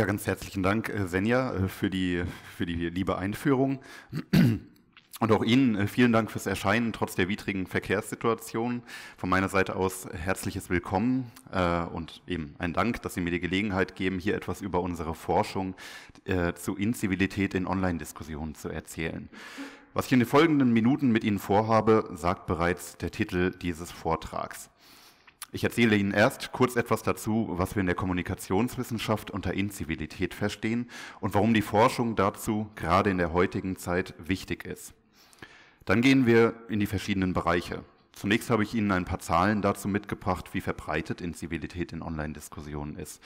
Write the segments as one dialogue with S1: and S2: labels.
S1: Ja, ganz herzlichen Dank, äh, Senja, äh, für die, für die liebe Einführung. Und auch Ihnen äh, vielen Dank fürs Erscheinen trotz der widrigen Verkehrssituation. Von meiner Seite aus herzliches Willkommen äh, und eben ein Dank, dass Sie mir die Gelegenheit geben, hier etwas über unsere Forschung äh, zu Inzivilität in Online-Diskussionen zu erzählen. Was ich in den folgenden Minuten mit Ihnen vorhabe, sagt bereits der Titel dieses Vortrags. Ich erzähle Ihnen erst kurz etwas dazu, was wir in der Kommunikationswissenschaft unter Inzivilität verstehen und warum die Forschung dazu gerade in der heutigen Zeit wichtig ist. Dann gehen wir in die verschiedenen Bereiche. Zunächst habe ich Ihnen ein paar Zahlen dazu mitgebracht, wie verbreitet Inzivilität in Online-Diskussionen ist.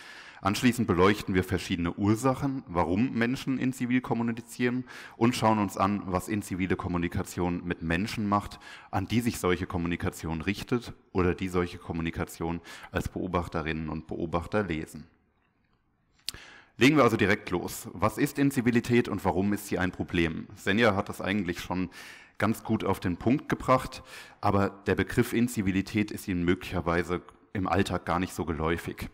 S1: Anschließend beleuchten wir verschiedene Ursachen, warum Menschen in Zivil kommunizieren und schauen uns an, was inzivile Kommunikation mit Menschen macht, an die sich solche Kommunikation richtet oder die solche Kommunikation als Beobachterinnen und Beobachter lesen. Legen wir also direkt los. Was ist Inzivilität und warum ist sie ein Problem? Senja hat das eigentlich schon ganz gut auf den Punkt gebracht, aber der Begriff Inzivilität ist Ihnen möglicherweise im Alltag gar nicht so geläufig.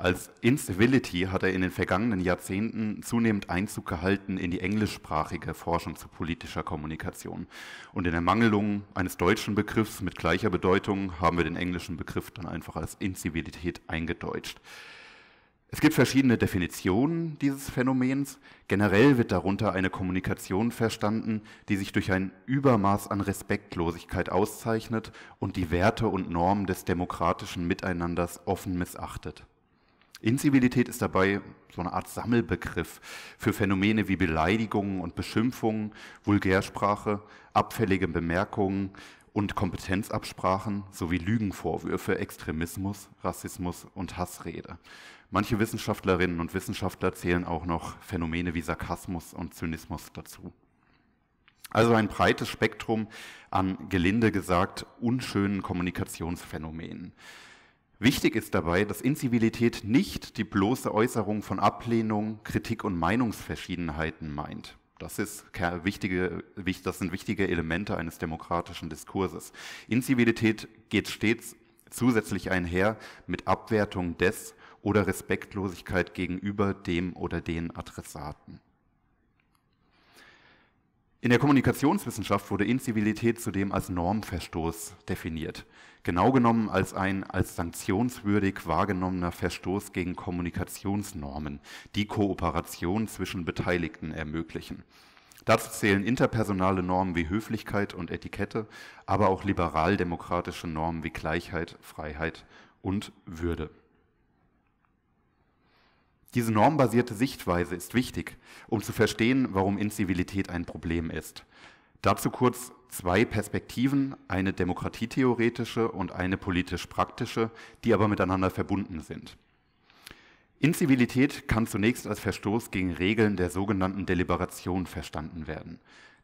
S1: Als Instability hat er in den vergangenen Jahrzehnten zunehmend Einzug gehalten in die englischsprachige Forschung zu politischer Kommunikation. Und in Ermangelung eines deutschen Begriffs mit gleicher Bedeutung haben wir den englischen Begriff dann einfach als Incivilität eingedeutscht. Es gibt verschiedene Definitionen dieses Phänomens. Generell wird darunter eine Kommunikation verstanden, die sich durch ein Übermaß an Respektlosigkeit auszeichnet und die Werte und Normen des demokratischen Miteinanders offen missachtet. Inzivilität ist dabei so eine Art Sammelbegriff für Phänomene wie Beleidigungen und Beschimpfungen, Vulgärsprache, abfällige Bemerkungen und Kompetenzabsprachen sowie Lügenvorwürfe, Extremismus, Rassismus und Hassrede. Manche Wissenschaftlerinnen und Wissenschaftler zählen auch noch Phänomene wie Sarkasmus und Zynismus dazu. Also ein breites Spektrum an, gelinde gesagt, unschönen Kommunikationsphänomenen. Wichtig ist dabei, dass Inzivilität nicht die bloße Äußerung von Ablehnung, Kritik und Meinungsverschiedenheiten meint. Das, ist wichtige, das sind wichtige Elemente eines demokratischen Diskurses. Inzivilität geht stets zusätzlich einher mit Abwertung des oder Respektlosigkeit gegenüber dem oder den Adressaten. In der Kommunikationswissenschaft wurde Inzivilität zudem als Normverstoß definiert genau genommen als ein als sanktionswürdig wahrgenommener Verstoß gegen Kommunikationsnormen, die Kooperation zwischen Beteiligten ermöglichen. Dazu zählen interpersonale Normen wie Höflichkeit und Etikette, aber auch liberaldemokratische Normen wie Gleichheit, Freiheit und Würde. Diese normbasierte Sichtweise ist wichtig, um zu verstehen, warum Inzivilität ein Problem ist. Dazu kurz zwei Perspektiven, eine demokratietheoretische und eine politisch-praktische, die aber miteinander verbunden sind. Inzivilität kann zunächst als Verstoß gegen Regeln der sogenannten Deliberation verstanden werden.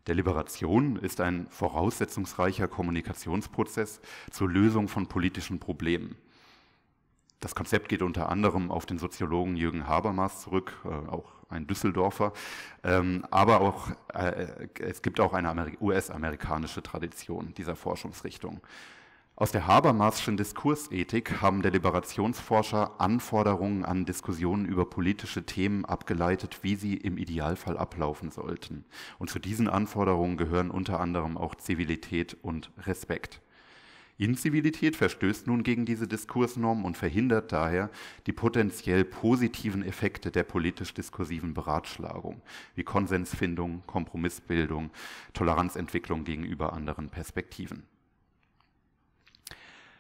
S1: Deliberation ist ein voraussetzungsreicher Kommunikationsprozess zur Lösung von politischen Problemen. Das Konzept geht unter anderem auf den Soziologen Jürgen Habermas zurück, äh, auch ein Düsseldorfer. Ähm, aber auch, äh, es gibt auch eine US-amerikanische Tradition dieser Forschungsrichtung. Aus der Habermaschen Diskursethik haben Deliberationsforscher Anforderungen an Diskussionen über politische Themen abgeleitet, wie sie im Idealfall ablaufen sollten. Und zu diesen Anforderungen gehören unter anderem auch Zivilität und Respekt. Inzivilität verstößt nun gegen diese Diskursnormen und verhindert daher die potenziell positiven Effekte der politisch-diskursiven Beratschlagung, wie Konsensfindung, Kompromissbildung, Toleranzentwicklung gegenüber anderen Perspektiven.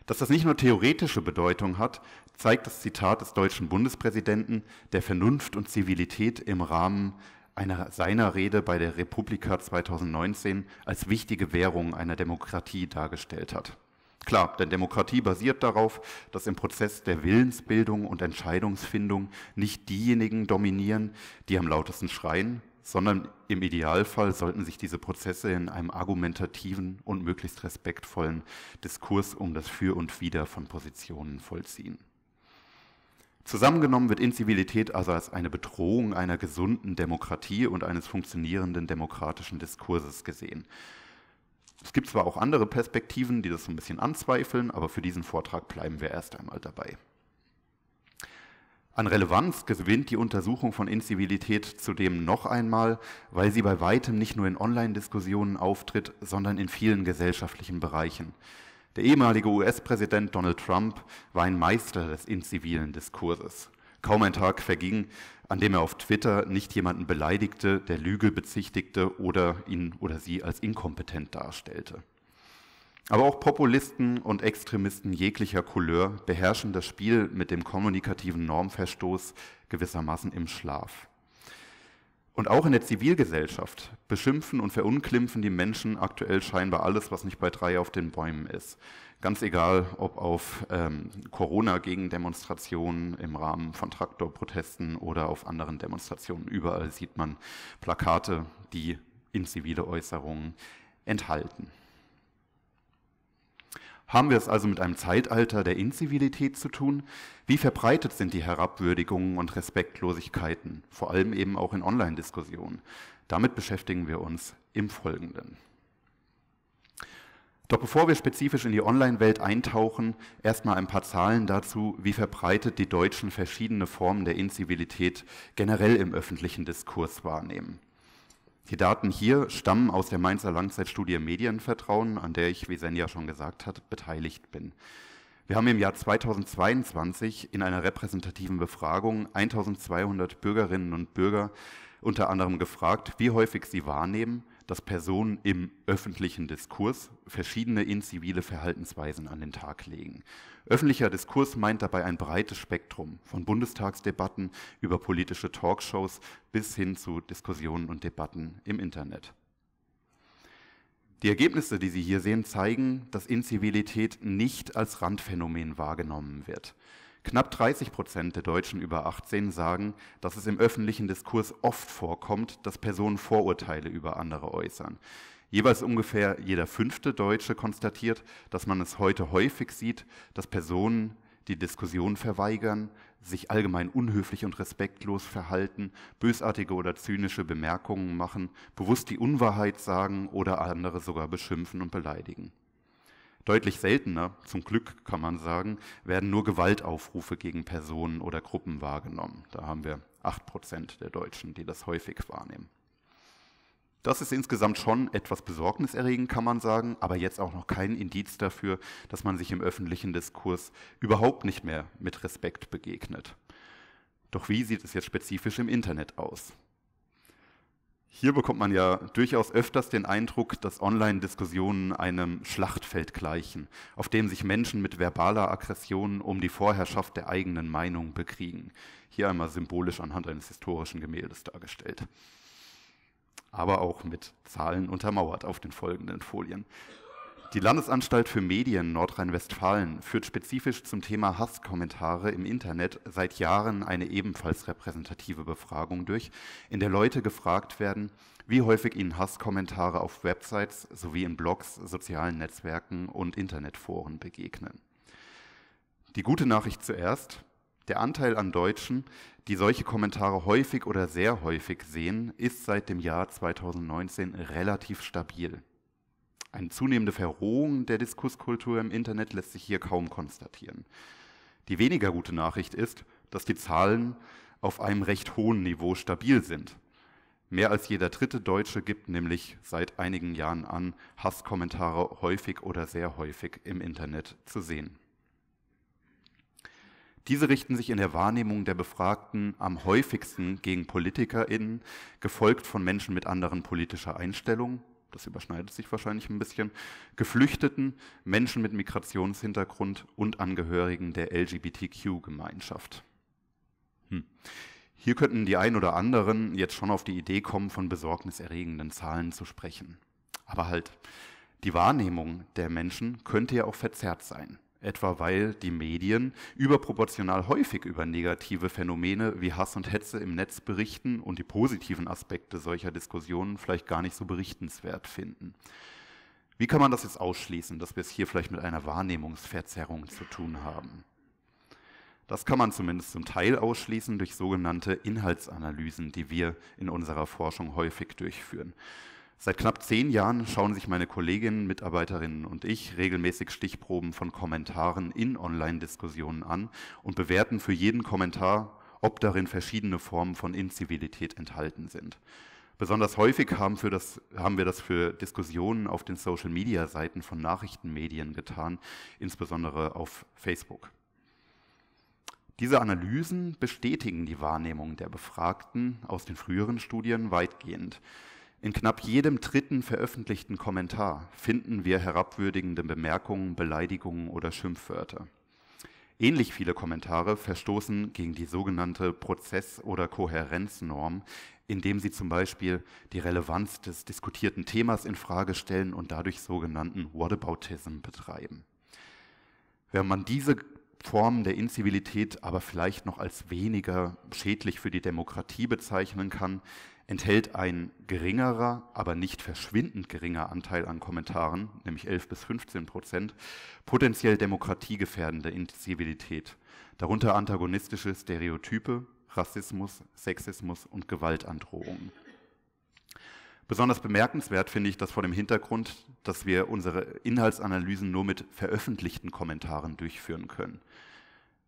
S1: Dass das nicht nur theoretische Bedeutung hat, zeigt das Zitat des deutschen Bundespräsidenten, der Vernunft und Zivilität im Rahmen einer, seiner Rede bei der Republika 2019 als wichtige Währung einer Demokratie dargestellt hat. Klar, denn Demokratie basiert darauf, dass im Prozess der Willensbildung und Entscheidungsfindung nicht diejenigen dominieren, die am lautesten schreien, sondern im Idealfall sollten sich diese Prozesse in einem argumentativen und möglichst respektvollen Diskurs um das Für und Wider von Positionen vollziehen. Zusammengenommen wird Inzivilität also als eine Bedrohung einer gesunden Demokratie und eines funktionierenden demokratischen Diskurses gesehen. Es gibt zwar auch andere Perspektiven, die das so ein bisschen anzweifeln, aber für diesen Vortrag bleiben wir erst einmal dabei. An Relevanz gewinnt die Untersuchung von Inzivilität zudem noch einmal, weil sie bei weitem nicht nur in Online-Diskussionen auftritt, sondern in vielen gesellschaftlichen Bereichen. Der ehemalige US-Präsident Donald Trump war ein Meister des inzivilen Diskurses. Kaum ein Tag verging, an dem er auf Twitter nicht jemanden beleidigte, der Lüge bezichtigte oder ihn oder sie als inkompetent darstellte. Aber auch Populisten und Extremisten jeglicher Couleur beherrschen das Spiel mit dem kommunikativen Normverstoß gewissermaßen im Schlaf. Und auch in der Zivilgesellschaft beschimpfen und verunglimpfen die Menschen aktuell scheinbar alles, was nicht bei drei auf den Bäumen ist. Ganz egal, ob auf ähm, Corona-Gegendemonstrationen im Rahmen von Traktorprotesten oder auf anderen Demonstrationen. Überall sieht man Plakate, die in zivile Äußerungen enthalten. Haben wir es also mit einem Zeitalter der Inzivilität zu tun? Wie verbreitet sind die Herabwürdigungen und Respektlosigkeiten, vor allem eben auch in Online-Diskussionen? Damit beschäftigen wir uns im Folgenden. Doch bevor wir spezifisch in die Online-Welt eintauchen, erstmal ein paar Zahlen dazu, wie verbreitet die Deutschen verschiedene Formen der Inzivilität generell im öffentlichen Diskurs wahrnehmen. Die Daten hier stammen aus der Mainzer Langzeitstudie Medienvertrauen, an der ich, wie Senja schon gesagt hat, beteiligt bin. Wir haben im Jahr 2022 in einer repräsentativen Befragung 1200 Bürgerinnen und Bürger unter anderem gefragt, wie häufig sie wahrnehmen, dass Personen im öffentlichen Diskurs verschiedene inzivile Verhaltensweisen an den Tag legen. Öffentlicher Diskurs meint dabei ein breites Spektrum von Bundestagsdebatten über politische Talkshows bis hin zu Diskussionen und Debatten im Internet. Die Ergebnisse, die Sie hier sehen, zeigen, dass Inzivilität nicht als Randphänomen wahrgenommen wird. Knapp 30 Prozent der Deutschen über 18 sagen, dass es im öffentlichen Diskurs oft vorkommt, dass Personen Vorurteile über andere äußern. Jeweils ungefähr jeder fünfte Deutsche konstatiert, dass man es heute häufig sieht, dass Personen, die Diskussion verweigern, sich allgemein unhöflich und respektlos verhalten, bösartige oder zynische Bemerkungen machen, bewusst die Unwahrheit sagen oder andere sogar beschimpfen und beleidigen. Deutlich seltener, zum Glück kann man sagen, werden nur Gewaltaufrufe gegen Personen oder Gruppen wahrgenommen. Da haben wir acht Prozent der Deutschen, die das häufig wahrnehmen. Das ist insgesamt schon etwas besorgniserregend, kann man sagen, aber jetzt auch noch kein Indiz dafür, dass man sich im öffentlichen Diskurs überhaupt nicht mehr mit Respekt begegnet. Doch wie sieht es jetzt spezifisch im Internet aus? Hier bekommt man ja durchaus öfters den Eindruck, dass Online-Diskussionen einem Schlachtfeld gleichen, auf dem sich Menschen mit verbaler Aggression um die Vorherrschaft der eigenen Meinung bekriegen. Hier einmal symbolisch anhand eines historischen Gemäldes dargestellt aber auch mit Zahlen untermauert auf den folgenden Folien. Die Landesanstalt für Medien Nordrhein-Westfalen führt spezifisch zum Thema Hasskommentare im Internet seit Jahren eine ebenfalls repräsentative Befragung durch, in der Leute gefragt werden, wie häufig ihnen Hasskommentare auf Websites sowie in Blogs, sozialen Netzwerken und Internetforen begegnen. Die gute Nachricht zuerst. Der Anteil an Deutschen, die solche Kommentare häufig oder sehr häufig sehen, ist seit dem Jahr 2019 relativ stabil. Eine zunehmende Verrohung der Diskurskultur im Internet lässt sich hier kaum konstatieren. Die weniger gute Nachricht ist, dass die Zahlen auf einem recht hohen Niveau stabil sind. Mehr als jeder dritte Deutsche gibt nämlich seit einigen Jahren an, Hasskommentare häufig oder sehr häufig im Internet zu sehen. Diese richten sich in der Wahrnehmung der Befragten am häufigsten gegen PolitikerInnen, gefolgt von Menschen mit anderen politischer Einstellung, das überschneidet sich wahrscheinlich ein bisschen, Geflüchteten, Menschen mit Migrationshintergrund und Angehörigen der LGBTQ-Gemeinschaft. Hm. Hier könnten die ein oder anderen jetzt schon auf die Idee kommen, von besorgniserregenden Zahlen zu sprechen. Aber halt, die Wahrnehmung der Menschen könnte ja auch verzerrt sein etwa weil die Medien überproportional häufig über negative Phänomene wie Hass und Hetze im Netz berichten und die positiven Aspekte solcher Diskussionen vielleicht gar nicht so berichtenswert finden. Wie kann man das jetzt ausschließen, dass wir es hier vielleicht mit einer Wahrnehmungsverzerrung zu tun haben? Das kann man zumindest zum Teil ausschließen durch sogenannte Inhaltsanalysen, die wir in unserer Forschung häufig durchführen. Seit knapp zehn Jahren schauen sich meine Kolleginnen, Mitarbeiterinnen und ich regelmäßig Stichproben von Kommentaren in Online-Diskussionen an und bewerten für jeden Kommentar, ob darin verschiedene Formen von Inzivilität enthalten sind. Besonders häufig haben, das, haben, wir das für Diskussionen auf den Social-Media-Seiten von Nachrichtenmedien getan, insbesondere auf Facebook. Diese Analysen bestätigen die Wahrnehmung der Befragten aus den früheren Studien weitgehend. In knapp jedem dritten veröffentlichten Kommentar finden wir herabwürdigende Bemerkungen, Beleidigungen oder Schimpfwörter. Ähnlich viele Kommentare verstoßen gegen die sogenannte Prozess- oder Kohärenznorm, indem sie zum Beispiel die Relevanz des diskutierten Themas in Frage stellen und dadurch sogenannten Whataboutism betreiben. Wenn man diese Formen der Inzivilität aber vielleicht noch als weniger schädlich für die Demokratie bezeichnen kann, enthält ein geringerer, aber nicht verschwindend geringer Anteil an Kommentaren, nämlich 11 bis 15 Prozent, potenziell demokratiegefährdende Inzivilität, darunter antagonistische Stereotype, Rassismus, Sexismus und Gewaltandrohungen. Besonders bemerkenswert finde ich das vor dem Hintergrund, dass wir unsere Inhaltsanalysen nur mit veröffentlichten Kommentaren durchführen können.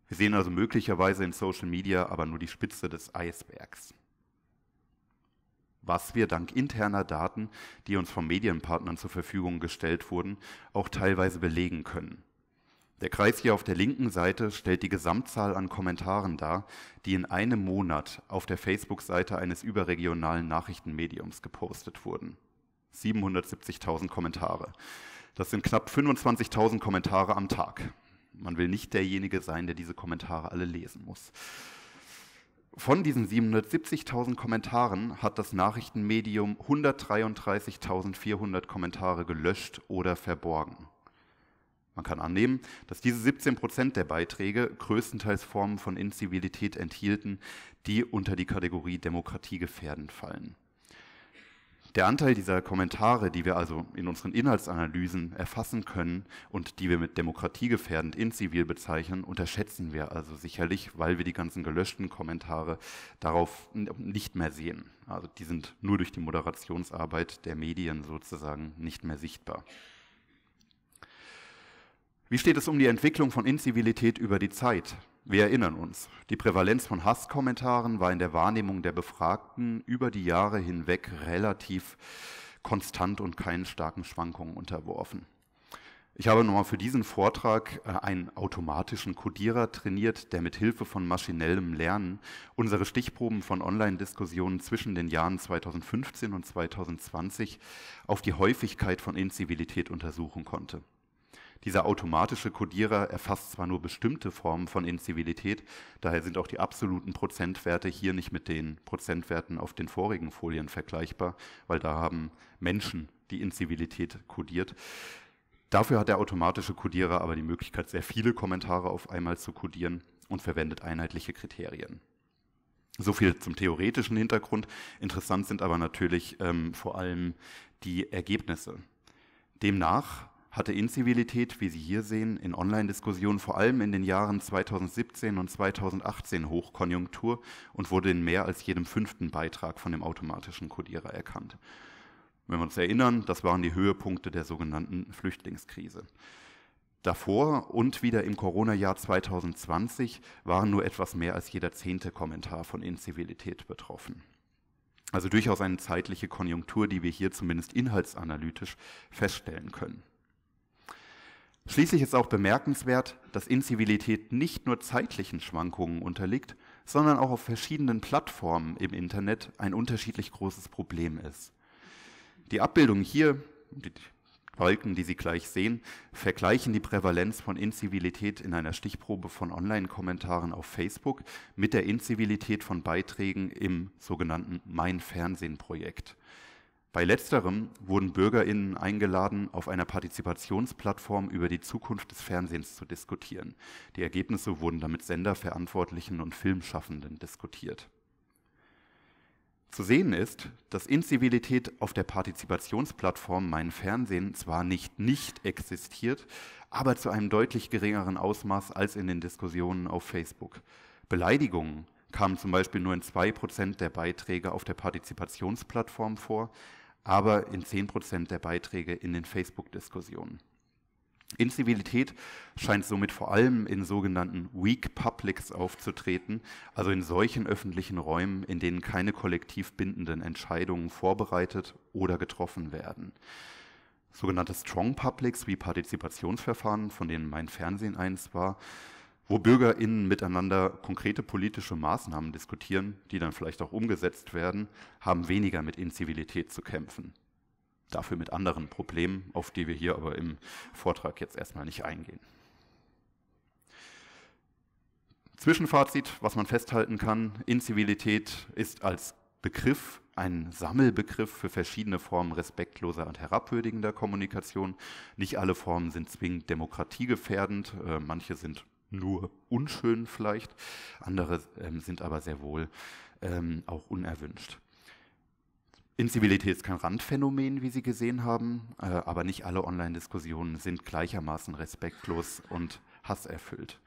S1: Wir sehen also möglicherweise in Social Media aber nur die Spitze des Eisbergs was wir dank interner Daten, die uns von Medienpartnern zur Verfügung gestellt wurden, auch teilweise belegen können. Der Kreis hier auf der linken Seite stellt die Gesamtzahl an Kommentaren dar, die in einem Monat auf der Facebook-Seite eines überregionalen Nachrichtenmediums gepostet wurden. 770.000 Kommentare. Das sind knapp 25.000 Kommentare am Tag. Man will nicht derjenige sein, der diese Kommentare alle lesen muss. Von diesen 770.000 Kommentaren hat das Nachrichtenmedium 133.400 Kommentare gelöscht oder verborgen. Man kann annehmen, dass diese 17 Prozent der Beiträge größtenteils Formen von Inzivilität enthielten, die unter die Kategorie demokratiegefährdend fallen. Der Anteil dieser Kommentare, die wir also in unseren Inhaltsanalysen erfassen können und die wir mit demokratiegefährdend in zivil bezeichnen, unterschätzen wir also sicherlich, weil wir die ganzen gelöschten Kommentare darauf nicht mehr sehen. Also die sind nur durch die Moderationsarbeit der Medien sozusagen nicht mehr sichtbar. Wie steht es um die Entwicklung von Inzivilität über die Zeit? Wir erinnern uns, die Prävalenz von Hasskommentaren war in der Wahrnehmung der Befragten über die Jahre hinweg relativ konstant und keinen starken Schwankungen unterworfen. Ich habe nochmal für diesen Vortrag äh, einen automatischen Codierer trainiert, der mit Hilfe von maschinellem Lernen unsere Stichproben von Online-Diskussionen zwischen den Jahren 2015 und 2020 auf die Häufigkeit von Inzivilität untersuchen konnte. Dieser automatische Codierer erfasst zwar nur bestimmte Formen von Inzivilität, daher sind auch die absoluten Prozentwerte hier nicht mit den Prozentwerten auf den vorigen Folien vergleichbar, weil da haben Menschen die Inzivilität codiert. Dafür hat der automatische Codierer aber die Möglichkeit, sehr viele Kommentare auf einmal zu codieren und verwendet einheitliche Kriterien. So viel zum theoretischen Hintergrund. Interessant sind aber natürlich ähm, vor allem die Ergebnisse. Demnach hatte Inzivilität, wie Sie hier sehen, in Online-Diskussionen vor allem in den Jahren 2017 und 2018 Hochkonjunktur und wurde in mehr als jedem fünften Beitrag von dem automatischen Codierer erkannt. Wenn wir uns erinnern, das waren die Höhepunkte der sogenannten Flüchtlingskrise. Davor und wieder im Corona-Jahr 2020 waren nur etwas mehr als jeder zehnte Kommentar von Inzivilität betroffen. Also durchaus eine zeitliche Konjunktur, die wir hier zumindest inhaltsanalytisch feststellen können. Schließlich ist auch bemerkenswert, dass Inzivilität nicht nur zeitlichen Schwankungen unterliegt, sondern auch auf verschiedenen Plattformen im Internet ein unterschiedlich großes Problem ist. Die Abbildung hier, die Balken, die Sie gleich sehen, vergleichen die Prävalenz von Inzivilität in einer Stichprobe von Online-Kommentaren auf Facebook mit der Inzivilität von Beiträgen im sogenannten Mein Fernsehen-Projekt. Bei letzterem wurden Bürgerinnen eingeladen, auf einer Partizipationsplattform über die Zukunft des Fernsehens zu diskutieren. Die Ergebnisse wurden damit Senderverantwortlichen und Filmschaffenden diskutiert. Zu sehen ist, dass Inzivilität auf der Partizipationsplattform Mein Fernsehen zwar nicht nicht existiert, aber zu einem deutlich geringeren Ausmaß als in den Diskussionen auf Facebook. Beleidigungen, kamen zum Beispiel nur in 2% der Beiträge auf der Partizipationsplattform vor, aber in 10% der Beiträge in den Facebook-Diskussionen. Inzivilität scheint somit vor allem in sogenannten Weak Publics aufzutreten, also in solchen öffentlichen Räumen, in denen keine kollektiv bindenden Entscheidungen vorbereitet oder getroffen werden. Sogenannte Strong Publics wie Partizipationsverfahren, von denen mein Fernsehen eins war, wo BürgerInnen miteinander konkrete politische Maßnahmen diskutieren, die dann vielleicht auch umgesetzt werden, haben weniger mit Inzivilität zu kämpfen. Dafür mit anderen Problemen, auf die wir hier aber im Vortrag jetzt erstmal nicht eingehen. Zwischenfazit, was man festhalten kann, Inzivilität ist als Begriff ein Sammelbegriff für verschiedene Formen respektloser und herabwürdigender Kommunikation. Nicht alle Formen sind zwingend demokratiegefährdend, äh, manche sind nur unschön vielleicht, andere ähm, sind aber sehr wohl ähm, auch unerwünscht. Inzivilität ist kein Randphänomen, wie Sie gesehen haben, äh, aber nicht alle Online-Diskussionen sind gleichermaßen respektlos und hasserfüllt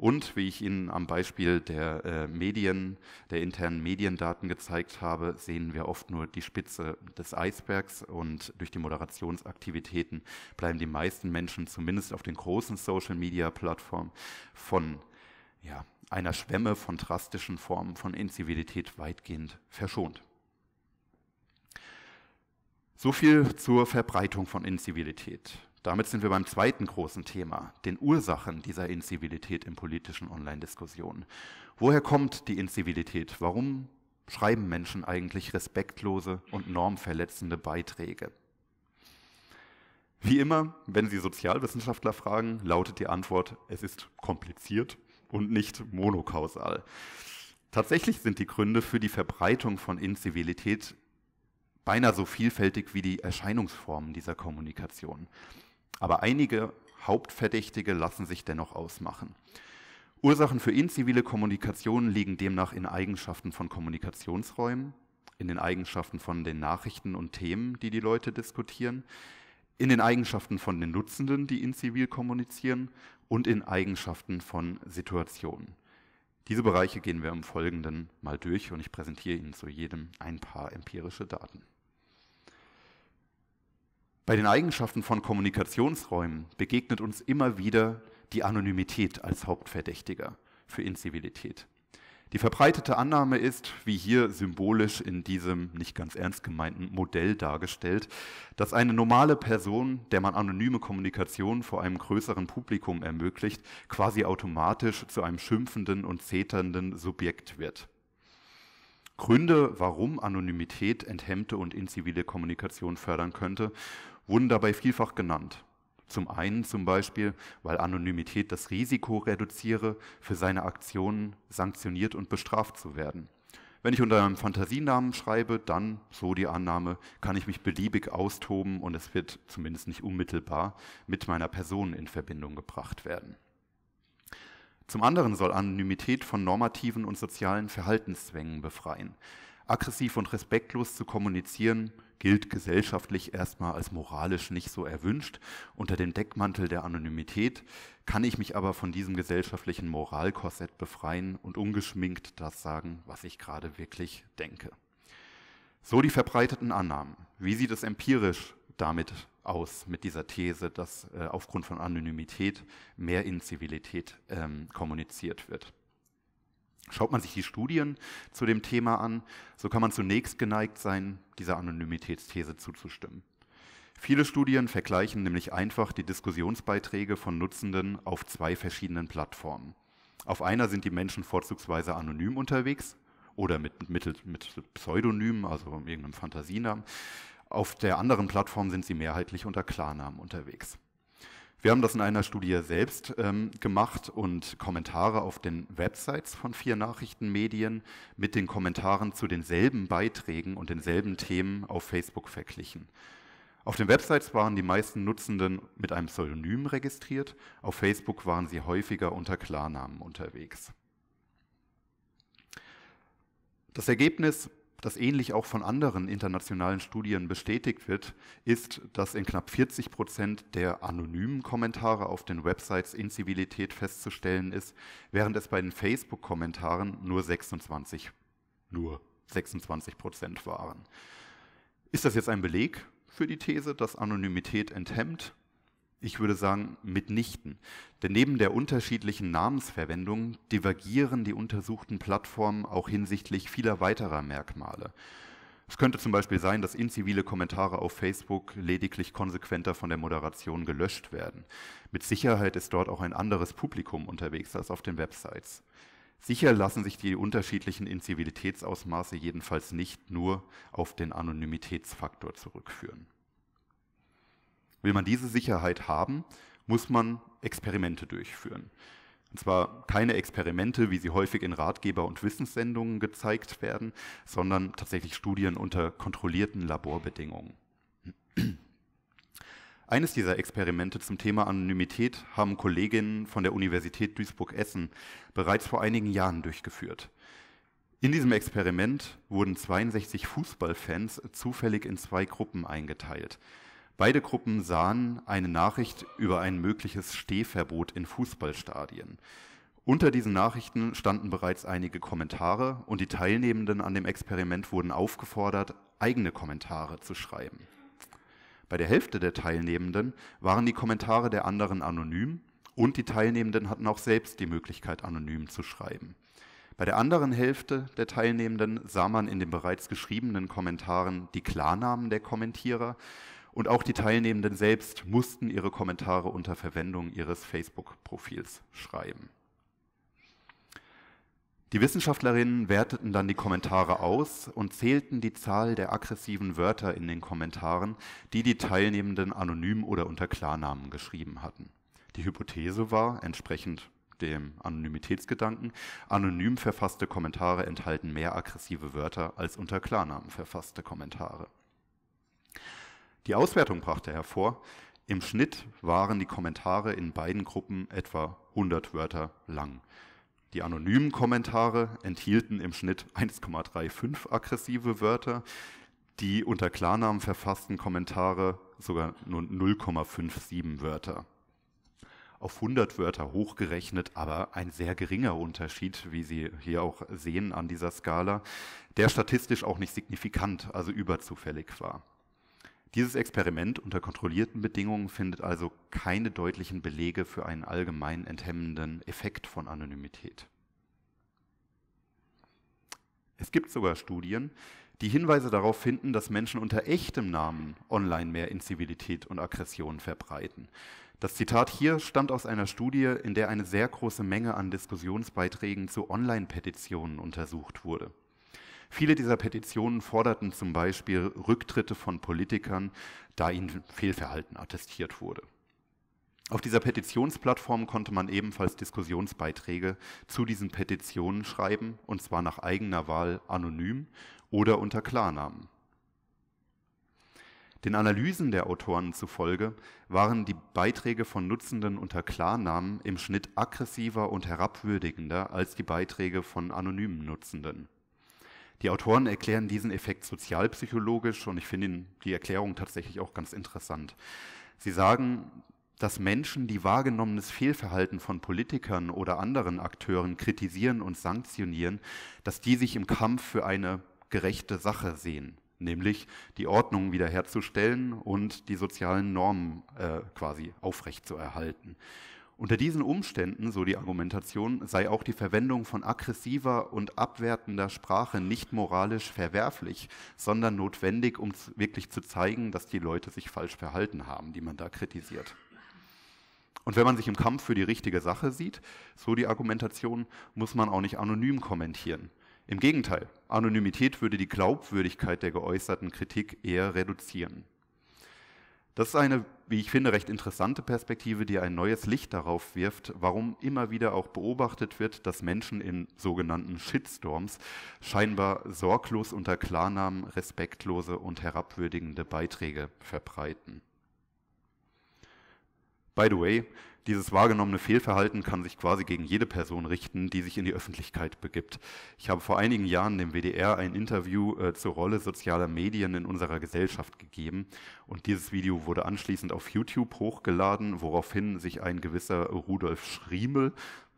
S1: und wie ich Ihnen am Beispiel der äh, Medien, der internen Mediendaten gezeigt habe, sehen wir oft nur die Spitze des Eisbergs und durch die Moderationsaktivitäten bleiben die meisten Menschen zumindest auf den großen Social Media Plattformen von ja, einer Schwemme von drastischen Formen von Inzivilität weitgehend verschont. So viel zur Verbreitung von Inzivilität. Damit sind wir beim zweiten großen Thema, den Ursachen dieser Inzivilität in politischen Online-Diskussionen. Woher kommt die Inzivilität? Warum schreiben Menschen eigentlich respektlose und normverletzende Beiträge? Wie immer, wenn Sie Sozialwissenschaftler fragen, lautet die Antwort, es ist kompliziert und nicht monokausal. Tatsächlich sind die Gründe für die Verbreitung von Inzivilität beinahe so vielfältig wie die Erscheinungsformen dieser Kommunikation. Aber einige Hauptverdächtige lassen sich dennoch ausmachen. Ursachen für inzivile Kommunikation liegen demnach in Eigenschaften von Kommunikationsräumen, in den Eigenschaften von den Nachrichten und Themen, die die Leute diskutieren, in den Eigenschaften von den Nutzenden, die inzivil kommunizieren und in Eigenschaften von Situationen. Diese Bereiche gehen wir im Folgenden mal durch und ich präsentiere Ihnen zu jedem ein paar empirische Daten. Bei den Eigenschaften von Kommunikationsräumen begegnet uns immer wieder die Anonymität als Hauptverdächtiger für Inzivilität. Die verbreitete Annahme ist, wie hier symbolisch in diesem nicht ganz ernst gemeinten Modell dargestellt, dass eine normale Person, der man anonyme Kommunikation vor einem größeren Publikum ermöglicht, quasi automatisch zu einem schimpfenden und zeternden Subjekt wird. Gründe, warum Anonymität enthemmte und inzivile Kommunikation fördern könnte, wurden dabei vielfach genannt. Zum einen zum Beispiel, weil Anonymität das Risiko reduziere, für seine Aktionen sanktioniert und bestraft zu werden. Wenn ich unter einem Fantasienamen schreibe, dann, so die Annahme, kann ich mich beliebig austoben und es wird zumindest nicht unmittelbar mit meiner Person in Verbindung gebracht werden. Zum anderen soll Anonymität von normativen und sozialen Verhaltenszwängen befreien. Aggressiv und respektlos zu kommunizieren, gilt gesellschaftlich erstmal als moralisch nicht so erwünscht. Unter dem Deckmantel der Anonymität kann ich mich aber von diesem gesellschaftlichen Moralkorsett befreien und ungeschminkt das sagen, was ich gerade wirklich denke. So die verbreiteten Annahmen. Wie sieht es empirisch damit aus, mit dieser These, dass äh, aufgrund von Anonymität mehr Inzivilität ähm, kommuniziert wird? Schaut man sich die Studien zu dem Thema an, so kann man zunächst geneigt sein, dieser Anonymitätsthese zuzustimmen. Viele Studien vergleichen nämlich einfach die Diskussionsbeiträge von Nutzenden auf zwei verschiedenen Plattformen. Auf einer sind die Menschen vorzugsweise anonym unterwegs oder mit, mit, mit Pseudonymen, also irgendeinem Fantasienamen. Auf der anderen Plattform sind sie mehrheitlich unter Klarnamen unterwegs. Wir haben das in einer Studie selbst ähm, gemacht und Kommentare auf den Websites von vier Nachrichtenmedien mit den Kommentaren zu denselben Beiträgen und denselben Themen auf Facebook verglichen. Auf den Websites waren die meisten Nutzenden mit einem Pseudonym registriert, auf Facebook waren sie häufiger unter Klarnamen unterwegs. Das Ergebnis das ähnlich auch von anderen internationalen Studien bestätigt wird, ist, dass in knapp 40 Prozent der anonymen Kommentare auf den Websites Inzivilität festzustellen ist, während es bei den Facebook-Kommentaren nur 26, nur 26 Prozent waren. Ist das jetzt ein Beleg für die These, dass Anonymität enthemmt? ich würde sagen, mitnichten. Denn neben der unterschiedlichen Namensverwendung divergieren die untersuchten Plattformen auch hinsichtlich vieler weiterer Merkmale. Es könnte zum Beispiel sein, dass inzivile Kommentare auf Facebook lediglich konsequenter von der Moderation gelöscht werden. Mit Sicherheit ist dort auch ein anderes Publikum unterwegs als auf den Websites. Sicher lassen sich die unterschiedlichen Inzivilitätsausmaße jedenfalls nicht nur auf den Anonymitätsfaktor zurückführen. Will man diese Sicherheit haben, muss man Experimente durchführen. Und zwar keine Experimente, wie sie häufig in Ratgeber- und Wissenssendungen gezeigt werden, sondern tatsächlich Studien unter kontrollierten Laborbedingungen. Eines dieser Experimente zum Thema Anonymität haben Kolleginnen von der Universität Duisburg-Essen bereits vor einigen Jahren durchgeführt. In diesem Experiment wurden 62 Fußballfans zufällig in zwei Gruppen eingeteilt. Beide Gruppen sahen eine Nachricht über ein mögliches Stehverbot in Fußballstadien. Unter diesen Nachrichten standen bereits einige Kommentare und die Teilnehmenden an dem Experiment wurden aufgefordert, eigene Kommentare zu schreiben. Bei der Hälfte der Teilnehmenden waren die Kommentare der anderen anonym und die Teilnehmenden hatten auch selbst die Möglichkeit, anonym zu schreiben. Bei der anderen Hälfte der Teilnehmenden sah man in den bereits geschriebenen Kommentaren die Klarnamen der Kommentierer und auch die Teilnehmenden selbst mussten ihre Kommentare unter Verwendung ihres Facebook-Profils schreiben. Die Wissenschaftlerinnen werteten dann die Kommentare aus und zählten die Zahl der aggressiven Wörter in den Kommentaren, die die Teilnehmenden anonym oder unter Klarnamen geschrieben hatten. Die Hypothese war, entsprechend dem Anonymitätsgedanken, anonym verfasste Kommentare enthalten mehr aggressive Wörter als unter Klarnamen verfasste Kommentare. Die Auswertung brachte hervor, im Schnitt waren die Kommentare in beiden Gruppen etwa 100 Wörter lang. Die anonymen Kommentare enthielten im Schnitt 1,35 aggressive Wörter, die unter Klarnamen verfassten Kommentare sogar nur 0,57 Wörter. Auf 100 Wörter hochgerechnet, aber ein sehr geringer Unterschied, wie Sie hier auch sehen an dieser Skala, der statistisch auch nicht signifikant, also überzufällig war. Dieses Experiment unter kontrollierten Bedingungen findet also keine deutlichen Belege für einen allgemein enthemmenden Effekt von Anonymität. Es gibt sogar Studien, die Hinweise darauf finden, dass Menschen unter echtem Namen online mehr Inzivilität und Aggression verbreiten. Das Zitat hier stammt aus einer Studie, in der eine sehr große Menge an Diskussionsbeiträgen zu Online-Petitionen untersucht wurde. Viele dieser Petitionen forderten zum Beispiel Rücktritte von Politikern, da ihnen Fehlverhalten attestiert wurde. Auf dieser Petitionsplattform konnte man ebenfalls Diskussionsbeiträge zu diesen Petitionen schreiben, und zwar nach eigener Wahl anonym oder unter Klarnamen. Den Analysen der Autoren zufolge waren die Beiträge von Nutzenden unter Klarnamen im Schnitt aggressiver und herabwürdigender als die Beiträge von anonymen Nutzenden. Die Autoren erklären diesen Effekt sozialpsychologisch und ich finde die Erklärung tatsächlich auch ganz interessant. Sie sagen, dass Menschen, die wahrgenommenes Fehlverhalten von Politikern oder anderen Akteuren kritisieren und sanktionieren, dass die sich im Kampf für eine gerechte Sache sehen, nämlich die Ordnung wiederherzustellen und die sozialen Normen äh, quasi aufrechtzuerhalten. Unter diesen Umständen, so die Argumentation, sei auch die Verwendung von aggressiver und abwertender Sprache nicht moralisch verwerflich, sondern notwendig, um wirklich zu zeigen, dass die Leute sich falsch verhalten haben, die man da kritisiert. Und wenn man sich im Kampf für die richtige Sache sieht, so die Argumentation, muss man auch nicht anonym kommentieren. Im Gegenteil, Anonymität würde die Glaubwürdigkeit der geäußerten Kritik eher reduzieren. Das ist eine, wie ich finde, recht interessante Perspektive, die ein neues Licht darauf wirft, warum immer wieder auch beobachtet wird, dass Menschen in sogenannten Shitstorms scheinbar sorglos unter Klarnamen respektlose und herabwürdigende Beiträge verbreiten. By the way, dieses wahrgenommene Fehlverhalten kann sich quasi gegen jede Person richten, die sich in die Öffentlichkeit begibt. Ich habe vor einigen Jahren dem WDR ein Interview äh, zur Rolle sozialer Medien in unserer Gesellschaft gegeben und dieses Video wurde anschließend auf YouTube hochgeladen, woraufhin sich ein gewisser Rudolf Schriemel,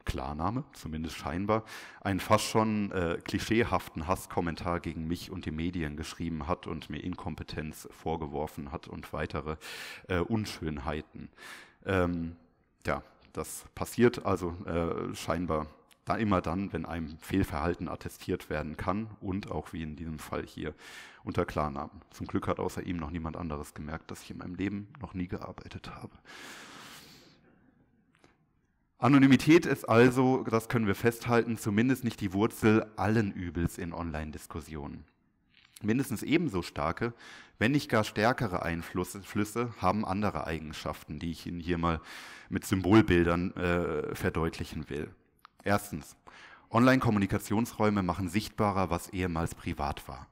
S1: Klarname, zumindest scheinbar, einen fast schon äh, klischeehaften Hasskommentar gegen mich und die Medien geschrieben hat und mir Inkompetenz vorgeworfen hat und weitere äh, Unschönheiten. Ähm, ja, das passiert also äh, scheinbar da immer dann, wenn einem Fehlverhalten attestiert werden kann und auch wie in diesem Fall hier unter Klarnamen. Zum Glück hat außer ihm noch niemand anderes gemerkt, dass ich in meinem Leben noch nie gearbeitet habe. Anonymität ist also, das können wir festhalten, zumindest nicht die Wurzel allen Übels in Online-Diskussionen. Mindestens ebenso starke, wenn nicht gar stärkere Einflüsse haben andere Eigenschaften, die ich Ihnen hier mal mit Symbolbildern äh, verdeutlichen will. Erstens, Online-Kommunikationsräume machen sichtbarer, was ehemals privat war.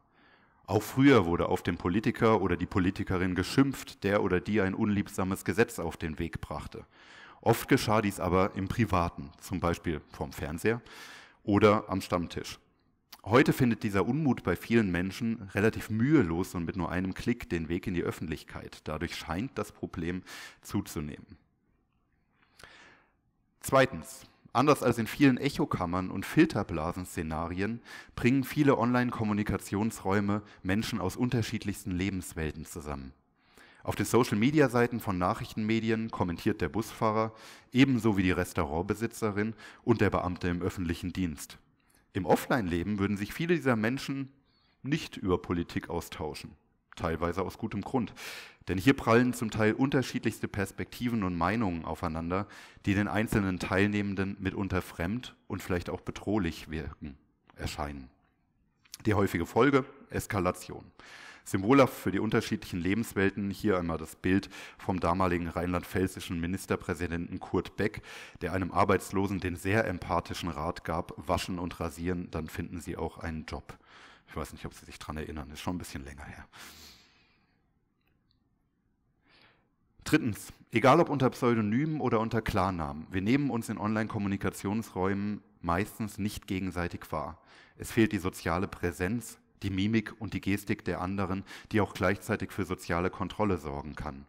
S1: Auch früher wurde auf den Politiker oder die Politikerin geschimpft, der oder die ein unliebsames Gesetz auf den Weg brachte. Oft geschah dies aber im Privaten, zum Beispiel vom Fernseher oder am Stammtisch. Heute findet dieser Unmut bei vielen Menschen relativ mühelos und mit nur einem Klick den Weg in die Öffentlichkeit. Dadurch scheint das Problem zuzunehmen. Zweitens, anders als in vielen Echokammern und Filterblasenszenarien bringen viele Online-Kommunikationsräume Menschen aus unterschiedlichsten Lebenswelten zusammen. Auf den Social-Media-Seiten von Nachrichtenmedien kommentiert der Busfahrer, ebenso wie die Restaurantbesitzerin und der Beamte im öffentlichen Dienst. Im Offline-Leben würden sich viele dieser Menschen nicht über Politik austauschen, teilweise aus gutem Grund. Denn hier prallen zum Teil unterschiedlichste Perspektiven und Meinungen aufeinander, die den einzelnen Teilnehmenden mitunter fremd und vielleicht auch bedrohlich wirken, erscheinen. Die häufige Folge Eskalation. Symbolhaft für die unterschiedlichen Lebenswelten hier einmal das Bild vom damaligen rheinland-pfälzischen Ministerpräsidenten Kurt Beck, der einem Arbeitslosen den sehr empathischen Rat gab, waschen und rasieren, dann finden Sie auch einen Job. Ich weiß nicht, ob Sie sich daran erinnern, ist schon ein bisschen länger her. Drittens, egal ob unter Pseudonymen oder unter Klarnamen, wir nehmen uns in Online-Kommunikationsräumen meistens nicht gegenseitig wahr. Es fehlt die soziale Präsenz die Mimik und die Gestik der anderen, die auch gleichzeitig für soziale Kontrolle sorgen kann.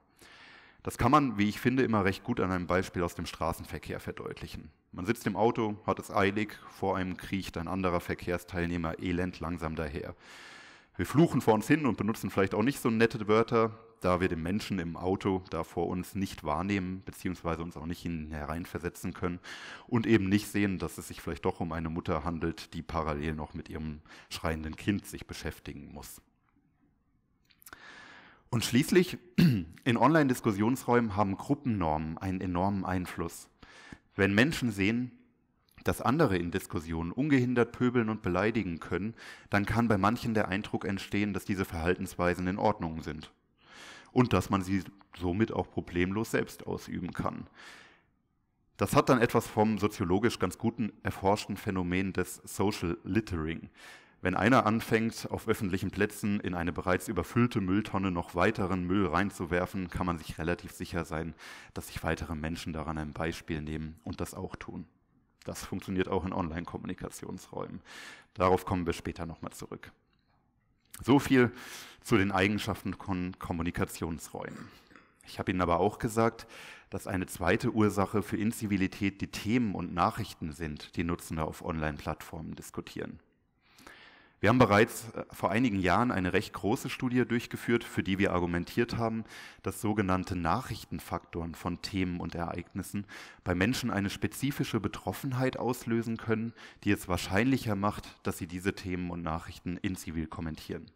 S1: Das kann man, wie ich finde, immer recht gut an einem Beispiel aus dem Straßenverkehr verdeutlichen. Man sitzt im Auto, hat es eilig, vor einem kriecht ein anderer Verkehrsteilnehmer elend langsam daher. Wir fluchen vor uns hin und benutzen vielleicht auch nicht so nette Wörter, da wir den Menschen im Auto da vor uns nicht wahrnehmen, beziehungsweise uns auch nicht hineinversetzen können und eben nicht sehen, dass es sich vielleicht doch um eine Mutter handelt, die parallel noch mit ihrem schreienden Kind sich beschäftigen muss. Und schließlich, in Online-Diskussionsräumen haben Gruppennormen einen enormen Einfluss. Wenn Menschen sehen, dass andere in Diskussionen ungehindert pöbeln und beleidigen können, dann kann bei manchen der Eindruck entstehen, dass diese Verhaltensweisen in Ordnung sind und dass man sie somit auch problemlos selbst ausüben kann. Das hat dann etwas vom soziologisch ganz guten erforschten Phänomen des Social Littering. Wenn einer anfängt, auf öffentlichen Plätzen in eine bereits überfüllte Mülltonne noch weiteren Müll reinzuwerfen, kann man sich relativ sicher sein, dass sich weitere Menschen daran ein Beispiel nehmen und das auch tun. Das funktioniert auch in Online-Kommunikationsräumen. Darauf kommen wir später nochmal zurück. So viel zu den Eigenschaften von Kommunikationsräumen. Ich habe Ihnen aber auch gesagt, dass eine zweite Ursache für Inzivilität die Themen und Nachrichten sind, die Nutzende auf Online-Plattformen diskutieren. Wir haben bereits äh, vor einigen Jahren eine recht große Studie durchgeführt, für die wir argumentiert haben, dass sogenannte Nachrichtenfaktoren von Themen und Ereignissen bei Menschen eine spezifische Betroffenheit auslösen können, die es wahrscheinlicher macht, dass sie diese Themen und Nachrichten in Zivil kommentieren.